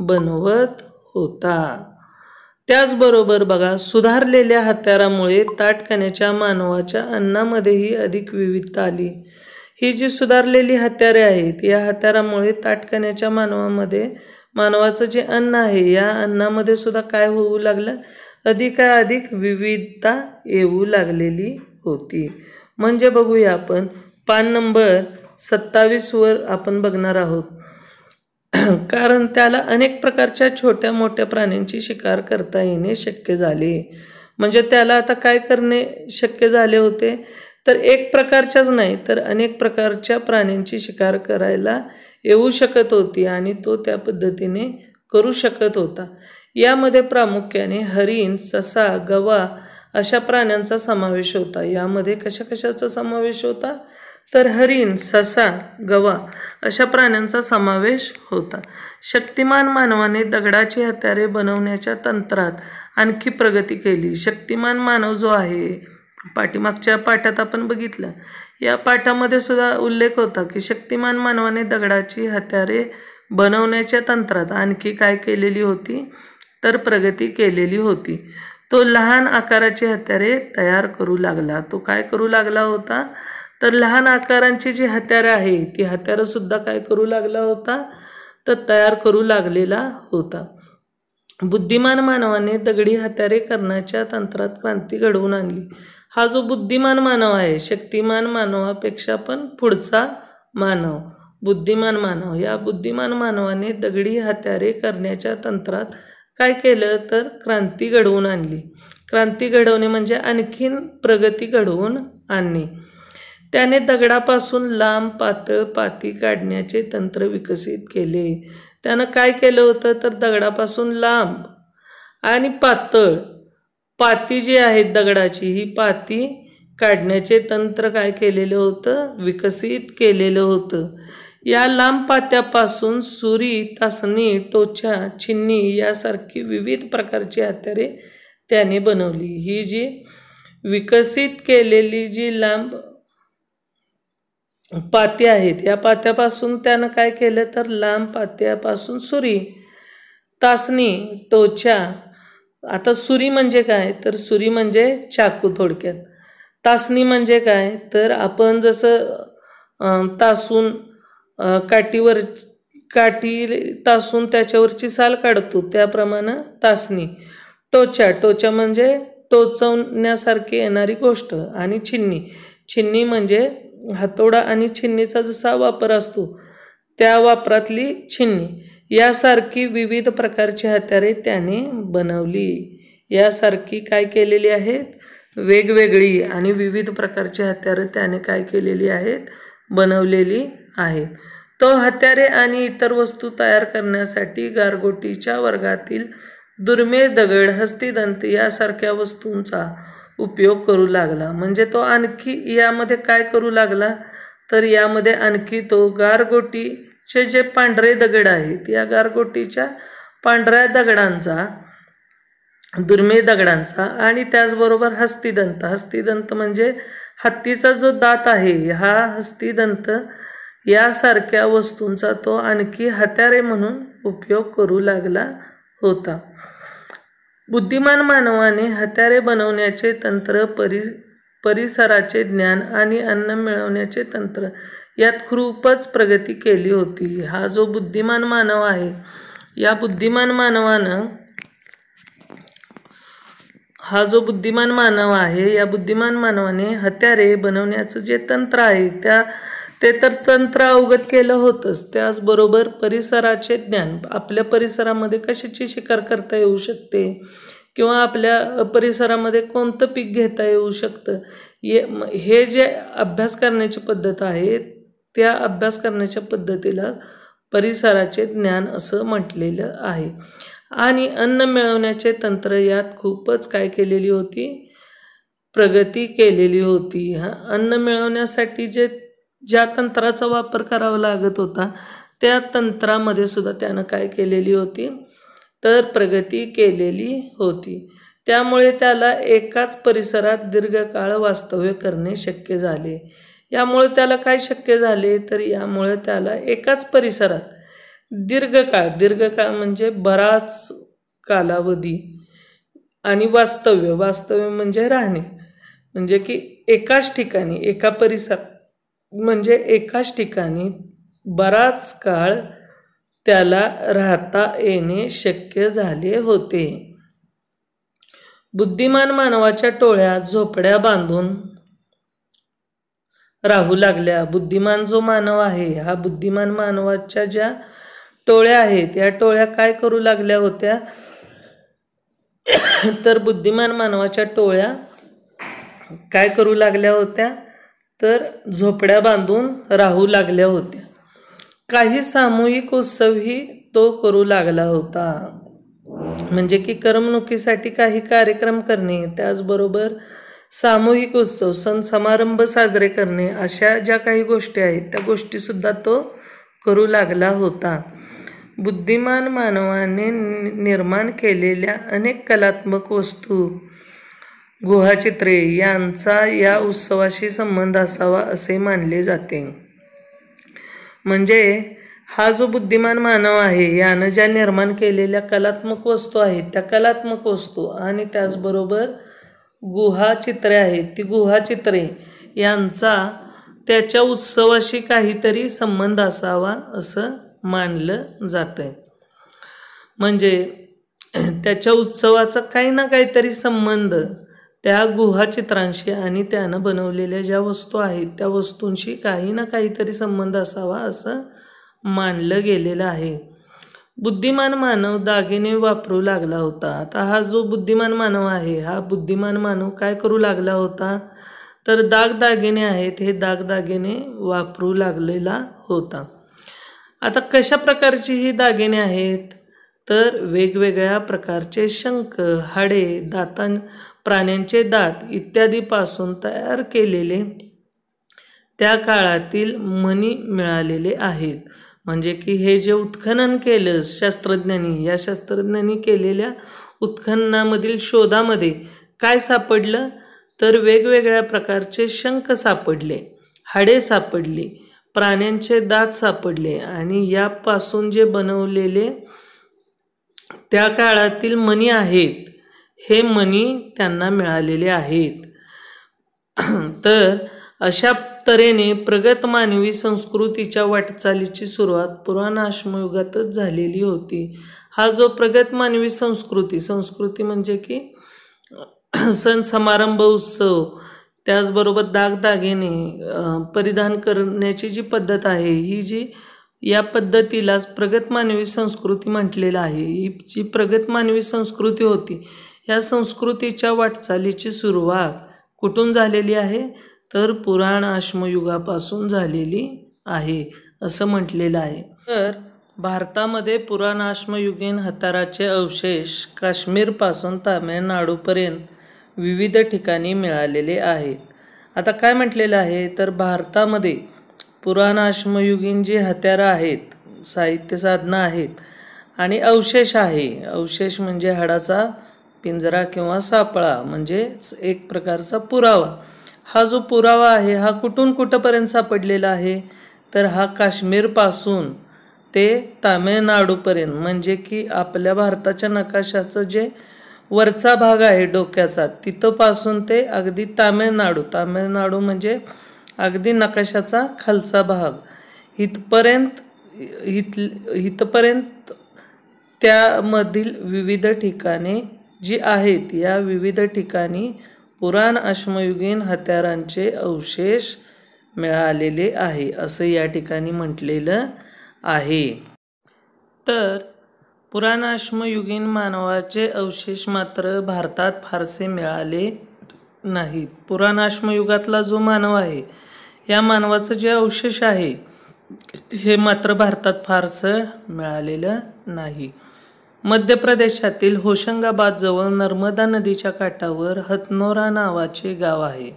बनवत होता त्याचबरोबर बघा सुधारलेल्या हत्यारामुळे ताटकण्याच्या मानवाच्या अन्नामध्येही अधिक विविधता आली ही जी सुधारलेली हत्यारे आहेत या हत्यारामुळे ताटकण्याच्या मानवामध्ये मानवाचं जे अन्न आहे या अन्नामध्ये सुद्धा काय होऊ लागलं अधिकाधिक विविधता येऊ लागलेली होती म्हणजे बघूया आपण पान नंबर सत्तावीसवर आपण बघणार आहोत कारण त्याला अनेक प्रकारच्या छोट्या मोठ्या प्राण्यांची शिकार करता येणे शक्य झाले म्हणजे त्याला आता काय करणे शक्य झाले होते तर एक प्रकारच्याच नाही तर अनेक प्रकारच्या प्राण्यांची शिकार करायला येऊ शकत होती आणि तो त्या पद्धतीने करू शकत होता यामध्ये प्रामुख्याने हरिण ससा गवा अशा प्राण्यांचा समावेश होता यामध्ये कशा कशाचा समावेश होता तर हरिण ससा गवा अशा प्राण्यांचा समावेश होता शक्तिमान मानवाने दगडाची हत्यारे बनवण्याच्या तंत्रात आणखी प्रगती केली शक्तिमान मानव जो आहे पाठीमागच्या पाठात आपण बघितलं या पाठामध्ये सुद्धा उल्लेख होता की शक्तिमान मानवाने दगडाची हत्यारे बनवण्याच्या तंत्रात आणखी काय केलेली होती तर प्रगती केलेली होती तो लहान आकाराची हत्यारे तयार करू लागला तो काय करू लागला होता तर लहान आकारांची जी हत्यारे आहे ती हत्यारंसुद्धा काय करू लागला होता तर तयार करू लागलेला होता बुद्धिमान मानवाने दगडी हत्यारे करण्याच्या तंत्रात क्रांती घडवून आणली हा जो बुद्धिमान मानव आहे शक्तिमान मानवापेक्षा पण पुढचा मानव बुद्धिमान मानव या बुद्धिमान मानवाने दगडी हत्यारे करण्याच्या तंत्रात काय केलं तर क्रांती घडवून आणली क्रांती घडवणे म्हणजे आणखीन प्रगती घडवून आणणे त्याने दगडापासून लांब पातळ पाती काढण्याचे तंत्र विकसित केले त्यानं काय केलं होतं तर दगडापासून लांब आणि पातळ पाती जी आहे दगडाची ही पाती काढण्याचे तंत्र काय केलेलं होतं विकसित केलेलं होतं या लांब पात्यापासून सुरी तासणी टोचा चिन्नी यासारखी विविध प्रकारची हत्यारे त्याने बनवली ही जी विकसित केलेली जी लांब पात्या आहेत या पात्यापासून त्यानं काय केलं तर लांब पात्यापासून सुरी तासणी टोचा आता सुरी म्हणजे काय तर सुरी म्हणजे चाकू थोडक्यात तासणी म्हणजे काय तर आपण जसं तासून काठीवर काठी तासून त्याच्यावरची साल काढतो त्याप्रमाणे तासणी टोचा टोचा म्हणजे टोचवण्यासारखी येणारी गोष्ट आणि छिन्नी छिन्नी म्हणजे हातोडा आणि छिन्नीचा जसा वापर असतो त्या वापरातली छिन्नी यासारखी विविध प्रकारची हत्यारे त्याने बनवली यासारखी काय केलेली आहेत वेगवेगळी आणि विविध प्रकारची हत्यारे त्याने काय केलेली आहेत बनवलेली आहे तो हत्यारे आणि इतर वस्तू तयार करण्यासाठी गारगोटीच्या वर्गातील दुर्मेळ दगड हस्तिदंत यासारख्या वस्तूंचा उपयोग करू लागला म्हणजे तो आणखी यामध्ये काय करू लागला तर यामध्ये आणखी तो गारगोटीचे जे पांढरे दगड आहेत या गारगोटीच्या पांढऱ्या दगडांचा दुर्मेळ दगडांचा आणि त्याचबरोबर हस्तिदंत हस्तिदंत म्हणजे हत्तीचा जो दात आहे हा हस्तिदंत यासारख्या वस्तूंचा तो आणखी हत्यारे म्हणून उपयोग करू लागला होता बुद्धिमान मानवाने हत्यारे बनवण्याचे तंत्र परि परिसराचे ज्ञान आणि अन्न मिळवण्याचे तंत्र यात खूपच प्रगती केली होती हा जो बुद्धिमान मानव आहे या बुद्धिमान मानवानं हा जो बुद्धिमान मानव आहे या बुद्धिमान मानवाने हत्यारे बनवण्याचं जे तंत्र आहे त्या ते तर तंत्र अवगत केलं होतंच त्याचबरोबर परिसराचे ज्ञान आपल्या परिसरामध्ये कशाची शिकार करता येऊ शकते किंवा आपल्या परिसरामध्ये कोणतं पीक घेता येऊ शकतं ये हे जे अभ्यास करण्याची पद्धत आहे त्या अभ्यास करण्याच्या पद्धतीला परिसराचे ज्ञान असं म्हटलेलं आहे आणि अन्न मिळवण्याचे तंत्र यात खूपच काय केलेली होती प्रगती केलेली होती हा अन्न मिळवण्यासाठी जे ज्या तंत्राचा वापर करावा लागत होता त्या तंत्रामध्ये सुद्धा त्यानं काय केलेली होती तर प्रगती केलेली होती त्यामुळे त्याला एकाच परिसरात दीर्घकाळ वास्तव्य करणे शक्य झाले यामुळे त्याला काय शक्य झाले तर यामुळे त्याला एकाच परिसरात दीर्घकाळ दीर्घकाळ म्हणजे बराच कालावधी आणि वास्तव्य वास्तव्य म्हणजे राहणे म्हणजे की एकाच ठिकाणी एका परिसरात म्हणजे एकाच ठिकाणी बराच काळ त्याला राहता येणे शक्य झाले होते बुद्धिमान मानवाच्या टोळ्या झोपड्या बांधून राहू लागल्या बुद्धिमान जो मानव आहे हा बुद्धिमान मानवाच्या ज्या टोळ्या आहेत या टोळ्या काय करू लागल्या होत्या तर बुद्धिमान मानवाच्या टोळ्या काय करू लागल्या होत्या तर झोपड्या बांधून राहू लागल्या होत्या काही सामूहिक उत्सवही तो करू लागला होता म्हणजे की करमणुकीसाठी काही कार्यक्रम करणे त्याचबरोबर सामूहिक उत्सव सण समारंभ साजरे करणे अशा ज्या काही गोष्टी आहेत त्या गोष्टीसुद्धा तो करू लागला होता बुद्धिमान मानवाने निर्माण केलेल्या अनेक कलात्मक वस्तू गुहाचित्रे यांचा या उत्सवाशी संबंध असावा असे मानले जाते म्हणजे हा जो बुद्धिमान मानव आहे यानं ज्या निर्माण केलेल्या कलात्मक वस्तू आहेत त्या कलात्मक वस्तू आणि त्याचबरोबर गुहाचित्रे आहेत ती गुहाचित्रे यांचा त्याच्या उत्सवाशी काहीतरी संबंध असावा असं मानलं जातं म्हणजे त्याच्या उत्सवाचा काही ना काहीतरी संबंध त्या गुहाचित्रांशी आणि त्यानं बनवलेल्या ज्या वस्तू आहेत त्या वस्तूंशी काही ना काहीतरी संबंध असावा असं मानलं गेलेलं आहे बुद्धिमान मानव दागिने वापरू लागला होता आता हा जो बुद्धिमान मानव आहे हा बुद्धिमान मानव काय करू लागला होता तर दाग दागिने आहेत हे दाग दागिने वापरू लागलेला होता आता कशा प्रकारची ही दागिने आहेत तर वेगवेगळ्या प्रकारचे शंख हाडे दातां प्राण्यांचे दात इत्यादीपासून तयार केलेले त्या काळातील म्हणी मिळालेले आहेत म्हणजे की हे जे उत्खनन केलं शास्त्रज्ञांनी या शास्त्रज्ञांनी केलेल्या उत्खननामधील शोधामध्ये काय सापडलं तर वेगवेगळ्या प्रकारचे शंख सापडले हाडे सापडले प्राण्यांचे दात सापडले आणि यापासून जे बनवलेले त्या काळातील मणी आहेत हे मनी त्यांना मिळालेले आहेत तर अशा तऱ्हेने प्रगत मानवी संस्कृतीच्या वाटचालीची सुरुवात पुराण आश्मयुगातच झालेली होती हा जो प्रगत मानवी संस्कृती संस्कृती म्हणजे की सण समारंभ उत्सव त्याचबरोबर दागदागिने परिधान करण्याची जी पद्धत आहे ही जी या पद्धतीलाच प्रगत मानवी संस्कृती म्हटलेलं आहे ही जी प्रगत मानवी संस्कृती होती या संस्कृतीच्या वाटचालीची सुरुवात कुठून झालेली आहे तर पुराण आश्मयुगापासून झालेली आहे असं म्हटलेलं आहे तर भारतामध्ये पुराण आश्मयुगीन हताराचे अवशेष काश्मीरपासून तामिळनाडूपर्यंत विविध ठिकाणी मिळालेले आहेत आता काय म्हटलेलं आहे तर भारतामध्ये पुराण आश्मयुगीन जी हत्यारं आहेत साहित्य साधना आहेत आणि अवशेष आहे अवशेष म्हणजे हाडाचा पिंजरा किंवा सापळा म्हणजेच एक प्रकारचा पुरावा हा जो पुरावा आहे हा कुठून कुठंपर्यंत सापडलेला आहे तर हा काश्मीरपासून ते तामिळनाडूपर्यंत म्हणजे की आपल्या भारताच्या नकाशाचं जे वरचा भाग आहे डोक्याचा तिथंपासून ते अगदी तामिळनाडू तामिळनाडू म्हणजे अगदी नकाशाचा खालचा भाग इथपर्यंत इथ इथपर्यंत त्यामधील विविध ठिकाणी जी आहेत या विविध ठिकाणी पुराण अश्मयुगीन हत्यारांचे अवशेष मिळालेले आहे असं या ठिकाणी म्हटलेलं आहे तर पुराणाश्मयुगीन मानवाचे अवशेष मात्र भारतात फारसे मिळाले नाहीत पुराणाश्मयुगातला जो मानव आहे या मानवाचं जे अवशेष आहे हे मात्र भारतात फारसं मिळालेलं नाही मध्य प्रदेशातील होशंगाबादजवळ नर्मदा नदीच्या काठावर हतनोरा नावाचे गाव आहे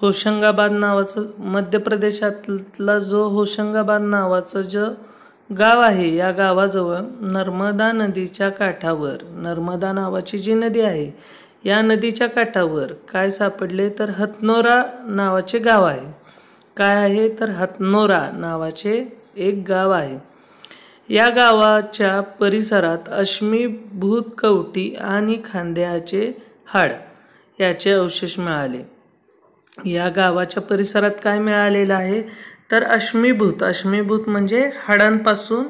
होशंगाबाद नावाचं मध्य प्रदेशातला जो होशंगाबाद नावाचं ज गाव आहे या गावाजवळ नर्मदा नदीच्या काठावर नर्मदा नावाची जी नदी आहे या नदीच्या काठावर काय सापडले तर हतनोरा नावाचे गाव आहे काय आहे तर हतनोरा नावाचे एक गाव आहे या गावाच्या परिसरात अश्मी कवटी आणि खांद्याचे हाड याचे अवशेष मिळाले या गावाच्या परिसरात काय मिळालेलं आहे तर अश्मीभूत अश्मीभूत म्हणजे हाडांपासून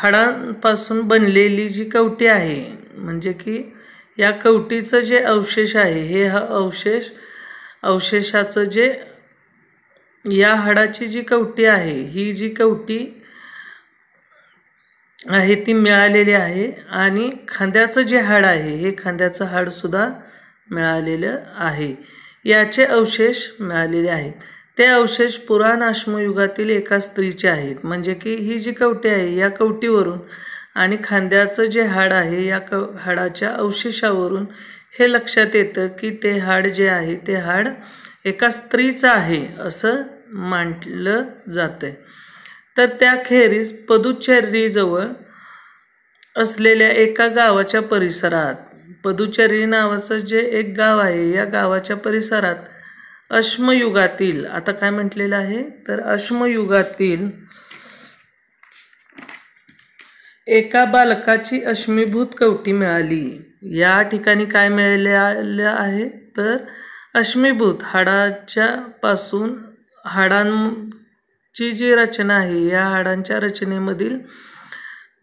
हाडांपासून बनलेली जी कवटी आहे म्हणजे की या कवटीचं जे अवशेष आहे हे हा अवशेष अवशेषाचं जे या हाडाची जी कवटी आहे ही जी कवटी आहे ती मिळालेली आहे आणि खांद्याचं जे हाड आहे हे खांद्याचं हाडसुद्धा मिळालेलं आहे याचे अवशेष मिळालेले आहेत ते अवशेष पुराण आश्मयुगातील एका स्त्रीचे आहेत म्हणजे की ही जी कवटी आहे या कवटीवरून आणि खांद्याचं जे हाड आहे या क हाडाच्या अवशेषावरून हे लक्षात येतं की ते हाड जे आहे ते हाड एका स्त्रीचं आहे असं मांडलं जातं तर त्याखेरीज पदुचेरीजवळ असलेल्या एका गावाच्या परिसरात पदुचेरी नावाचं जे एक गाव आहे या गावाच्या परिसरात अश्मयुगातील आता काय म्हटलेलं आहे तर अश्मयुगातील एका बालकाची अश्मीभूत कवटी मिळाली या ठिकाणी काय मिळाले आहे तर अश्मीभूत हाडाच्या पासून हाडां ची जी रचना आहे या हाडांच्या रचनेमधील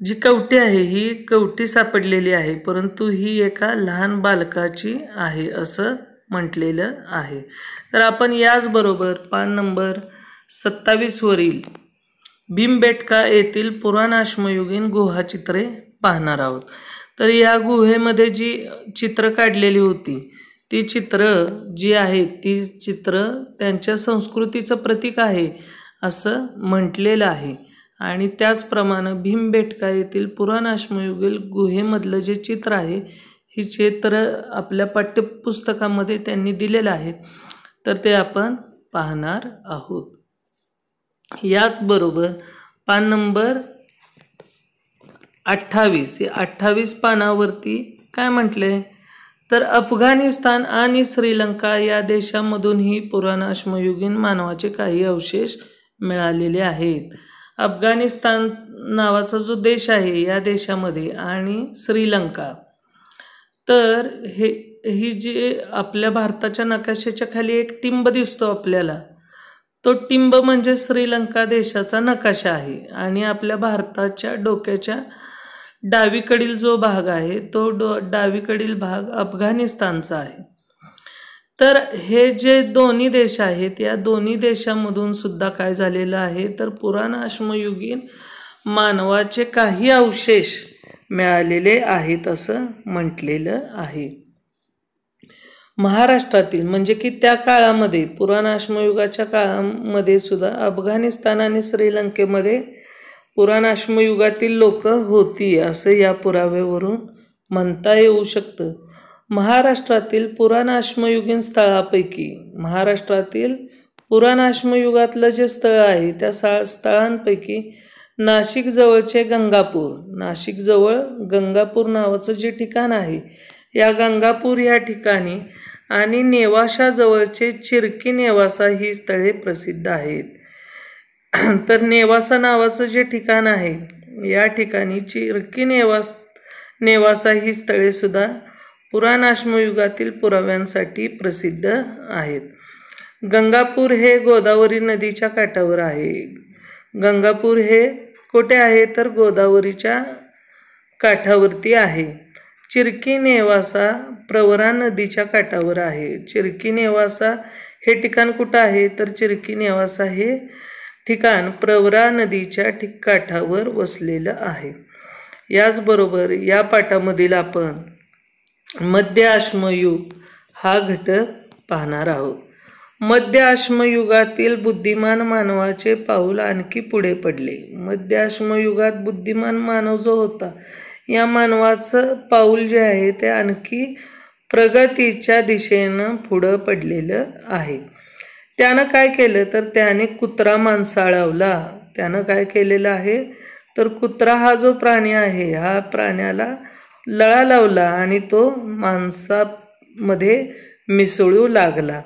जी कवटी आहे ही कवटी सापडलेली आहे परंतु ही एका लहान बालकाची आहे असं म्हटलेलं आहे तर आपण याचबरोबर पान नंबर सत्तावीसवरील भीमबेटका येथील पुराण गुहा गुहाचित्रे पाहणार आहोत तर या गुहेमध्ये जी चित्र काढलेली होती ती चित्र जी आहेत ती चित्र त्यांच्या संस्कृतीचं प्रतीक आहे असं म्हटलेलं आहे आणि त्याचप्रमाणे भीमबेटका येथील पुराणाश्मयुगील गुहेमधलं जे चित्र आहे हे चित्र आपल्या पाठ्यपुस्तकामध्ये त्यांनी दिलेलं आहे तर ते आपण पाहणार आहोत याचबरोबर पान नंबर अठ्ठावीस या अठ्ठावीस पानावरती काय म्हटलंय तर अफगाणिस्तान आणि श्रीलंका या देशांमधूनही पुराणाश्मयुगीन मानवाचे काही अवशेष मिळालेले आहेत अफगाणिस्तान नावाचा जो देश आहे या देशामध्ये आणि श्रीलंका तर हे ही जी आपल्या भारताच्या नकाशाच्या खाली एक टिंब दिसतो आपल्याला तो टिंब म्हणजे श्रीलंका देशाचा नकाशा आहे आणि आपल्या भारताच्या डोक्याच्या डावीकडील जो भाग आहे तो डो डावीकडील भाग अफगाणिस्तानचा आहे तर हे जे दोन्ही देश आहेत या दोन्ही देशामधून सुद्धा काय झालेलं आहे तर पुराण आश्मयुगीन मानवाचे काही अवशेष मिळालेले आहेत असं म्हटलेलं आहे महाराष्ट्रातील म्हणजे की त्या काळामध्ये पुराण आश्मयुगाच्या काळामध्ये सुद्धा अफगाणिस्तान आणि श्रीलंकेमध्ये पुराण आश्मयुगातील लोक होती असं या पुराव्यावरून म्हणता येऊ शकतं महाराष्ट्रातील पुराणाश्मयुगीन स्थळापैकी महाराष्ट्रातील पुराणाश्मयुगातलं जे स्थळ आहे त्या सा स्थळांपैकी नाशिकजवळचे गंगापूर नाशिकजवळ गंगापूर नावाचं जे ठिकाण आहे या गंगापूर या ठिकाणी आणि नेवाशाजवळचे चिरकी नेवासा ही स्थळे प्रसिद्ध आहेत तर नेवासा नावाचं जे ठिकाण आहे या ठिकाणी चिरकी नेवास नेवासा ही स्थळेसुद्धा पुराणाश्मयुगातील पुराव्यांसाठी प्रसिद्ध आहेत गंगापूर हे गोदावरी नदीच्या काठावर आहे गंगापूर हे कुठे आहे तर गोदावरीच्या काठावरती आहे चिरकी नेवासा प्रवरा नदीच्या काठावर आहे चिरकी नेवासा हे ठिकाण कुठं आहे तर चिरकी नेवासा हे ठिकाण प्रवरा नदीच्या ठिक काठावर वसलेलं आहे याचबरोबर या पाठामधील आपण मध्य मध्याश्मयुग हा घटक पाहणार आहोत मध्य मध्याश्मयुगातील बुद्धिमान मानवाचे पाऊल आणखी पुढे पडले मध्य आश्मयुगात बुद्धिमान मानव जो होता या मानवाचं पाऊल जे आहे ते आणखी प्रगतीच्या दिशेनं पुढं पडलेलं आहे त्यानं काय केलं तर त्याने कुत्रा माणसाळवला त्यानं काय केलेलं आहे तर कुत्रा हा जो प्राणी आहे हा प्राण्याला लळा लावला आणि तो माणसामध्ये मिसळू लागला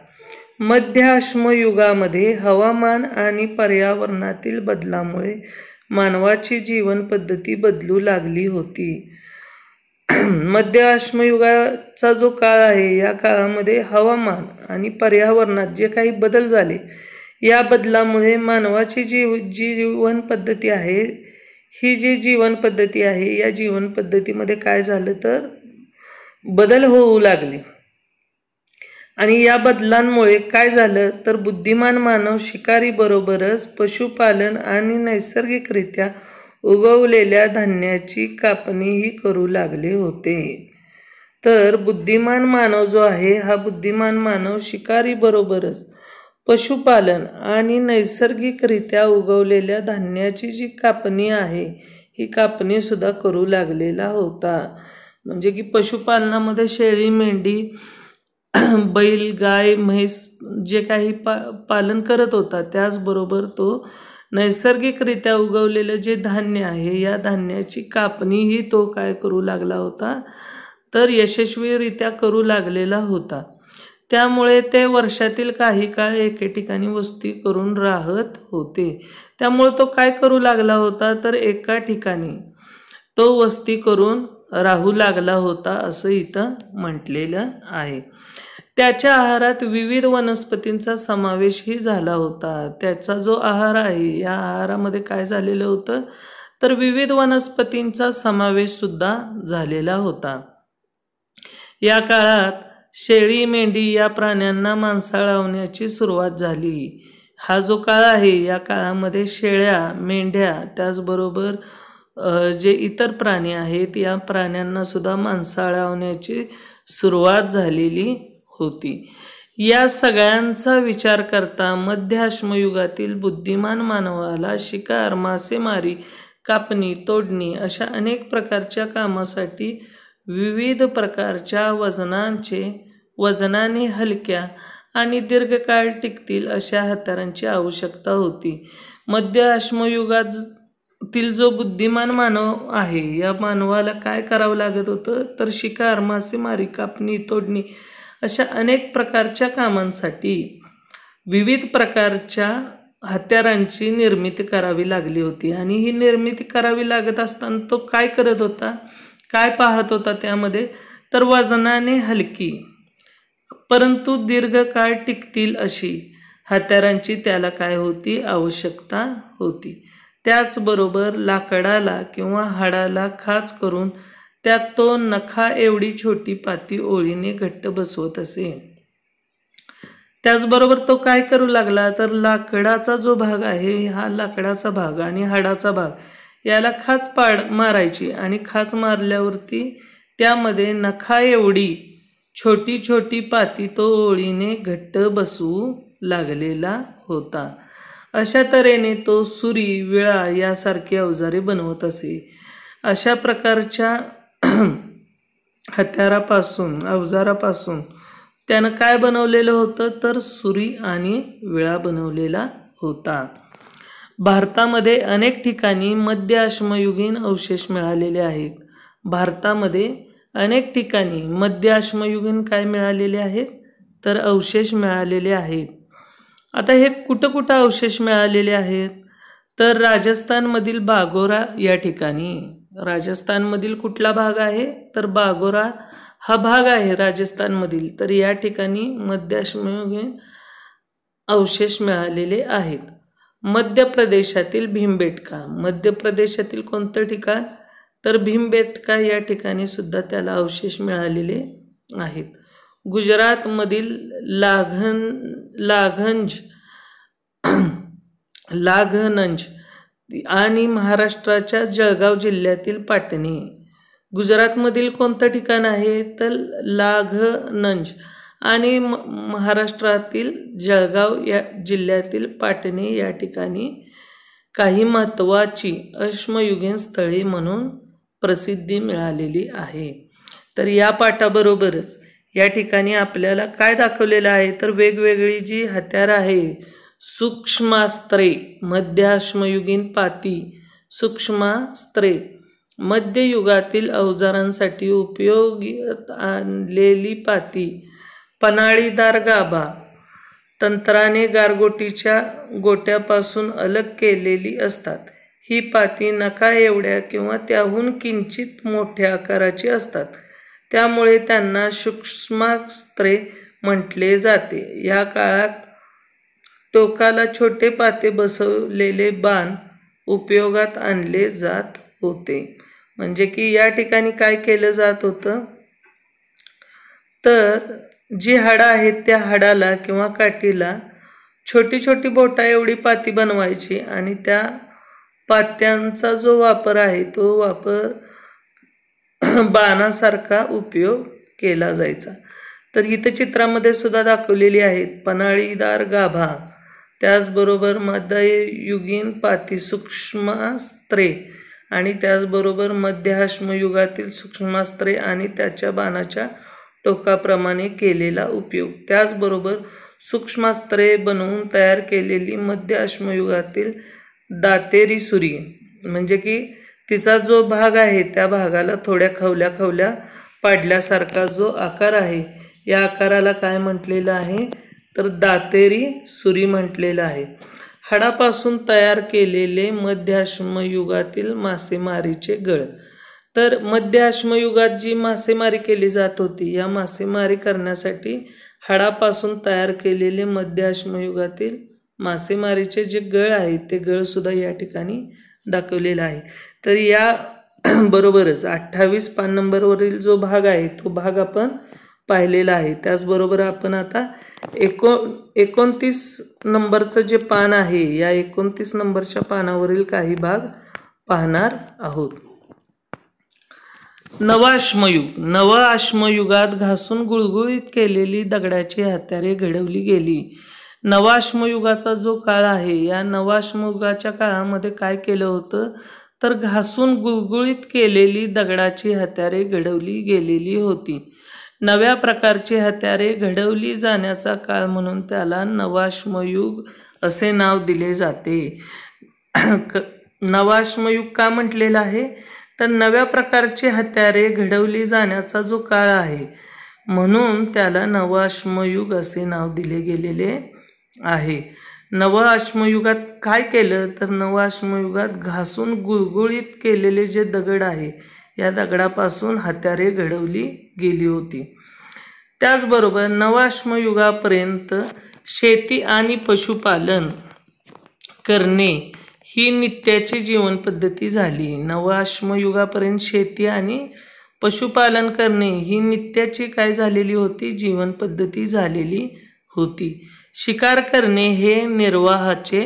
मध्य अश्मयुगामध्ये हवामान आणि पर्यावरणातील बदलामुळे मानवाची जीवन जीवनपद्धती बदलू लागली होती मध्य अश्मयुगाचा जो काळ आहे या काळामध्ये हवामान आणि पर्यावरणात जे काही बदल झाले या बदलामुळे मानवाची जीव जी जीवनपद्धती आहे ही जी जीवन पद्धती आहे या जीवन पद्धतीमध्ये काय झालं तर बदल होऊ लागले आणि या बदलांमुळे काय झालं तर बुद्धिमान मानव शिकारी बरोबरच पशुपालन आणि नैसर्गिकरित्या उगवलेल्या धान्याची कापणीही करू लागले होते तर बुद्धिमान मानव जो आहे हा बुद्धिमान मानव शिकारी बरोबरच पशुपालन आणि नैसर्गिकरित्या उगवलेल्या धान्याची जी कापणी आहे ही कापणीसुद्धा करू लागलेला होता म्हणजे की पशुपालनामध्ये शेळी मेंढी बैल गाय म्हैस जे काही पा पालन करत होता त्याचबरोबर तो नैसर्गिकरित्या उगवलेलं जे धान्य आहे या धान्याची कापणीही तो काय करू लागला होता तर यशस्वीरित्या करू लागलेला होता त्यामुळे ते वर्षातील काही काळ एके ठिकाणी वस्ती करून राहत होते त्यामुळे तो काय करू लागला होता तर एका ठिकाणी तो वस्ती करून राहू लागला होता असं इथं म्हटलेलं आहे त्याच्या आहारात विविध वनस्पतींचा समावेशही झाला होता त्याचा जो आहार आहे या आहारामध्ये काय झालेलं होतं तर विविध वनस्पतींचा समावेश सुद्धा झालेला होता या काळात शेळी मेंढी या प्राण्यांना लावण्याची सुरुवात झाली हा जो काळ आहे या काळामध्ये शेळ्या मेंढ्या त्याचबरोबर जे इतर प्राणी आहेत या प्राण्यांना प्राण्यांनासुद्धा लावण्याची सुरुवात झालेली होती या सगळ्यांचा विचार करता मध्याश्मयुगातील बुद्धिमान मानवाला शिकार मासेमारी कापणी तोडणी अशा अनेक प्रकारच्या कामासाठी विविध प्रकारच्या वजनांचे वजनाने हलक्या आणि दीर्घकाळ टिकतील अशा हत्यारांची आवश्यकता होती मध्य आश्मयुगातील जो बुद्धिमान मानव आहे या मानवाला काय करावं लागत होतं तर शिकार मासेमारी कापणी तोडणी अशा अनेक प्रकारच्या कामांसाठी विविध प्रकारच्या हत्यारांची निर्मिती करावी लागली होती आणि ही निर्मिती करावी लागत असताना तो काय करत होता काय पाहत होता त्यामध्ये तर वजनाने हलकी परंतु दीर्घकाळ टिकतील अशी हत्यारांची त्याला काय होती आवश्यकता होती त्याचबरोबर लाकडाला किंवा हाडाला खाच करून त्यात तो नखा एवढी छोटी पाती ओळीने घट्ट बसवत असे त्याचबरोबर तो काय करू लागला तर लाकडाचा जो भाग आहे हा लाकडाचा भाग आणि हाडाचा भाग याला खाच पाड मारायची आणि खाच मारल्यावरती त्यामध्ये नखा एवढी छोटी छोटी पाती तो ओळीने घट्ट बसू लागलेला होता अशा तऱ्हेने तो सुरी विळा यासारखी अवजारे बनवत असे अशा प्रकारच्या हत्यारापासून अवजारापासून त्यानं काय बनवलेलं होतं तर सुरी आणि विळा बनवलेला होता भारतामध्ये अनेक ठिकाणी मध्य आश्मयुगीन अवशेष मिळालेले आहेत भारतामध्ये अनेक ठिकाणी मध्य आश्मयुगीन काय मिळालेले आहेत तर अवशेष मिळालेले आहेत आता हे कुठं कुठं अवशेष मिळालेले आहेत तर राजस्थानमधील बागोरा या ठिकाणी राजस्थानमधील कुठला भाग आहे तर बागोरा हा भाग आहे राजस्थानमधील तर या ठिकाणी मध्याश्मयुगीन अवशेष मिळालेले आहेत मध्य प्रदेशातील भीमबेटका मध्य प्रदेशातील कोणतं ठिकाण तर भीमबेटका या ठिकाणी सुद्धा त्याला अवशेष मिळालेले आहेत गुजरातमधील लाघन लाघंज लाघनंज आणि महाराष्ट्राच्या जळगाव जिल्ह्यातील पाटणी गुजरातमधील कोणतं ठिकाण आहे तर लाघनंज आणि म महाराष्ट्रातील जळगाव या जिल्ह्यातील पाटणे या ठिकाणी काही महत्त्वाची अश्मयुगीन स्थळे म्हणून प्रसिद्धी मिळालेली आहे तर या पाठाबरोबरच या ठिकाणी आपल्याला काय दाखवलेलं आहे तर वेगवेगळी जी हत्यार आहे सूक्ष्मास्त्रे मध्याश्मयुगीन पाती सूक्ष्मास्त्रे मध्ययुगातील अवजारांसाठी उपयोगी आणलेली पाती पनाळीदार गाभा तंत्राने गारगोटीच्या गोट्यापासून अलग केलेली असतात ही पाती नका एवढ्या किंवा त्याहून किंचित मोठ्या आकाराची असतात त्यामुळे त्यांना सूक्ष्मास्त्रे म्हटले जाते या काळात टोकाला छोटे पाते बसवलेले बाण उपयोगात आणले जात होते म्हणजे की या ठिकाणी काय केलं जात होतं तर जी हाडं आहेत त्या हाडाला किंवा काठीला छोटी छोटी बोटा एवढी पाती बनवायची आणि त्या पात्यांचा जो वापर आहे तो वापर बाणासारखा उपयोग केला जायचा तर इथं चित्रामध्ये सुद्धा दाखवलेली आहेत पनाळीदार गाभा त्याचबरोबर मध्ययुगीन पाती सूक्ष्मास्त्रे आणि त्याचबरोबर मध्यहाश्मयुगातील सूक्ष्मास्त्रे आणि त्याच्या बाणाच्या टोकाप्रमाणे केलेला उपयोग त्याचबरोबर सूक्ष्मास्त्रे बनवून तयार केलेली मध्य अश्मयुगातील दातेरी सुरी म्हणजे की तिचा जो भाग आहे त्या भागाला थोड्या खवल्या खवल्या पाडल्यासारखा जो आकार आहे या आकाराला काय म्हटलेलं आहे तर दातेरी सुरी म्हटलेलं आहे हाडापासून तयार केलेले मध्याश्मयुगातील मासेमारीचे गळ तर मध्य आश्मयुगात जी मासेमारी केली जात होती या मासेमारी करण्यासाठी हाडापासून तयार केलेले मध्य आश्मयुगातील मासेमारीचे जे गळ आहे ते गळसुद्धा या ठिकाणी दाखवलेला आहे तर या बरोबरच अठ्ठावीस पान नंबरवरील जो भाग आहे तो भाग आपण पाहिलेला आहे त्याचबरोबर आपण आता एको एकोणतीस नंबरचं जे पान आहे या एकोणतीस नंबरच्या पानावरील काही भाग पाहणार आहोत नवाश्मयुग नवाश्मयुगात घासून गुळगुळीत केलेली दगडाची हत्यारे घडवली गेली नवाश्मयुगाचा जो काळ आहे या नवाश्मयुगाच्या काळामध्ये काय केलं होतं तर घासून गुळगुळीत केलेली दगडाची हत्यारे घडवली गेलेली होती नव्या प्रकारची हत्यारे घडवली जाण्याचा काळ म्हणून त्याला नवाश्मयुग असे नाव दिले जाते नवाश्मयुग का म्हटलेलं आहे तर नव्या प्रकारची हत्यारे घडवली जाण्याचा जो काळ आहे म्हणून त्याला नवाश्मयुग असे नाव दिले गेलेले आहे नवाश्मयुगात काय केलं तर नवाश्मयुगात घासून गुळगुळीत केलेले जे दगड आहे या दगडापासून हत्यारे घडवली गेली होती त्याचबरोबर नवाश्मयुगापर्यंत शेती आणि पशुपालन करणे ही नित्याची जीवनपद्धती झाली नवाश्मयुगापर्यंत शेती आणि पशुपालन करणे ही नित्याची काय झालेली होती जीवनपद्धती झालेली होती शिकार करणे हे निर्वाहाचे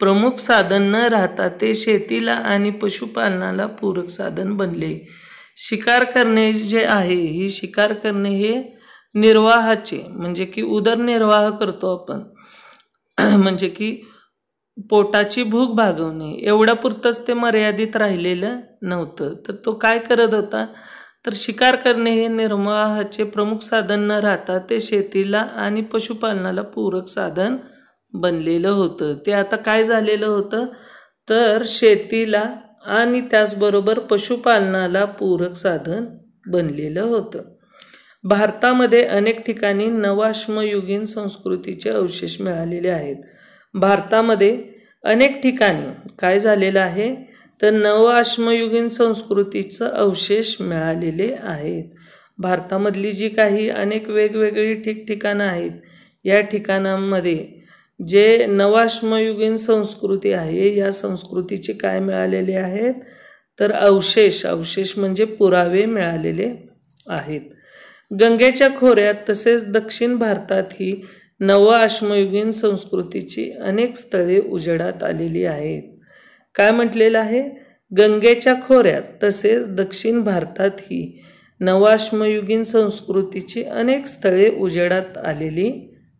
प्रमुख साधन न राहता ते शेतीला आणि पशुपालनाला पूरक साधन बनले शिकार करणे जे आहे ही शिकार करणे हे निर्वाहाचे म्हणजे की उदरनिर्वाह करतो आपण म्हणजे की पोटाची भूक भागवणे एवढ्या पुरतंच ते मर्यादित राहिलेलं नव्हतं तर तो काय करत होता तर शिकार करणे हे निर्वाहाचे प्रमुख साधन न राहता ते शेतीला आणि पशुपालनाला पूरक साधन बनलेलं होतं ते आता काय झालेलं होतं तर शेतीला आणि त्याचबरोबर पशुपालनाला पूरक साधन बनलेलं होतं भारतामध्ये अनेक ठिकाणी नवाश्मयुगीन संस्कृतीचे अवशेष मिळालेले आहेत भारतामध्ये अनेक ठिकाणी काय झालेलं आहे तर नवआश्मयुगीन संस्कृतीचं अवशेष मिळालेले आहेत भारतामधली जी काही अनेक वेगवेगळी ठिकठिकाणं आहेत या ठिकाणांमध्ये जे नवाश्मयुगीन संस्कृती आहे या संस्कृतीचे काय मिळालेले आहेत तर अवशेष अवशेष म्हणजे पुरावे मिळालेले आहेत गंगेच्या खोऱ्यात तसेच दक्षिण भारतात ही नवाश्मयुगीन संस्कृतीची अनेक स्थळे उजेडात आलेली आहेत काय म्हटलेलं आहे गंगेच्या खोऱ्यात तसेच दक्षिण भारतातही नवाश्मयुगीन संस्कृतीची अनेक स्थळे उजेडात आलेली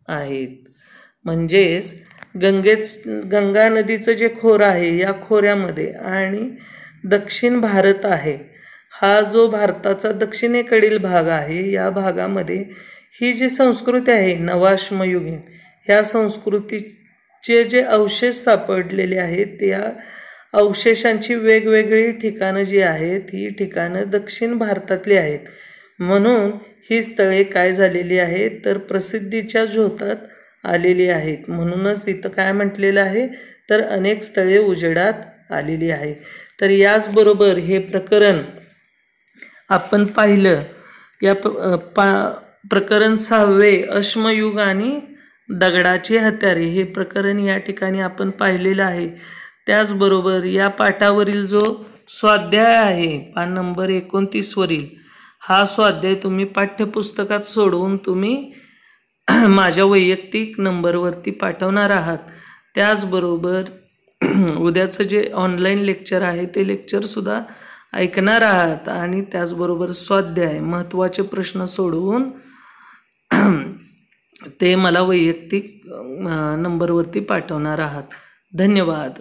आहेत म्हणजेच गंगेच गंगा नदीचं जे खोरं आहे या खोऱ्यामध्ये आणि दक्षिण भारत आहे हा जो भारताचा दक्षिणेकडील भाग आहे या भागामध्ये ही जी संस्कृती आहे नवाश्मयुगीन ह्या संस्कृतीचे जे अवशेष सापडलेले आहेत त्या अवशेषांची वेगवेगळी ठिकाणं जी आहेत ही ठिकाणं दक्षिण भारतातली आहेत म्हणून ही स्थळे काय झालेली आहेत तर प्रसिद्धीच्या झोतात आलेली आहेत म्हणूनच इथं काय म्हटलेलं आहे तर अनेक स्थळे उजेडात आलेली आहे तर याचबरोबर हे प्रकरण आपण पाहिलं या पा प्रकरण सहावे अश्मयुग आणि दगडाचे हत्यारे हे प्रकरण या ठिकाणी आपण पाहिलेलं आहे त्याचबरोबर या पाठावरील जो स्वाध्याय आहे पान नंबर एकोणतीसवरील हा स्वाध्याय तुम्ही पाठ्यपुस्तकात सोडवून तुम्ही माझ्या वैयक्तिक नंबरवरती पाठवणार आहात त्याचबरोबर उद्याचं जे ऑनलाईन लेक्चर आहे ते लेक्चरसुद्धा ऐकणार आहात आणि त्याचबरोबर स्वाध्याय महत्त्वाचे प्रश्न सोडवून ते मला वैयक्तिक नंबरवरती पाठवणार आहात धन्यवाद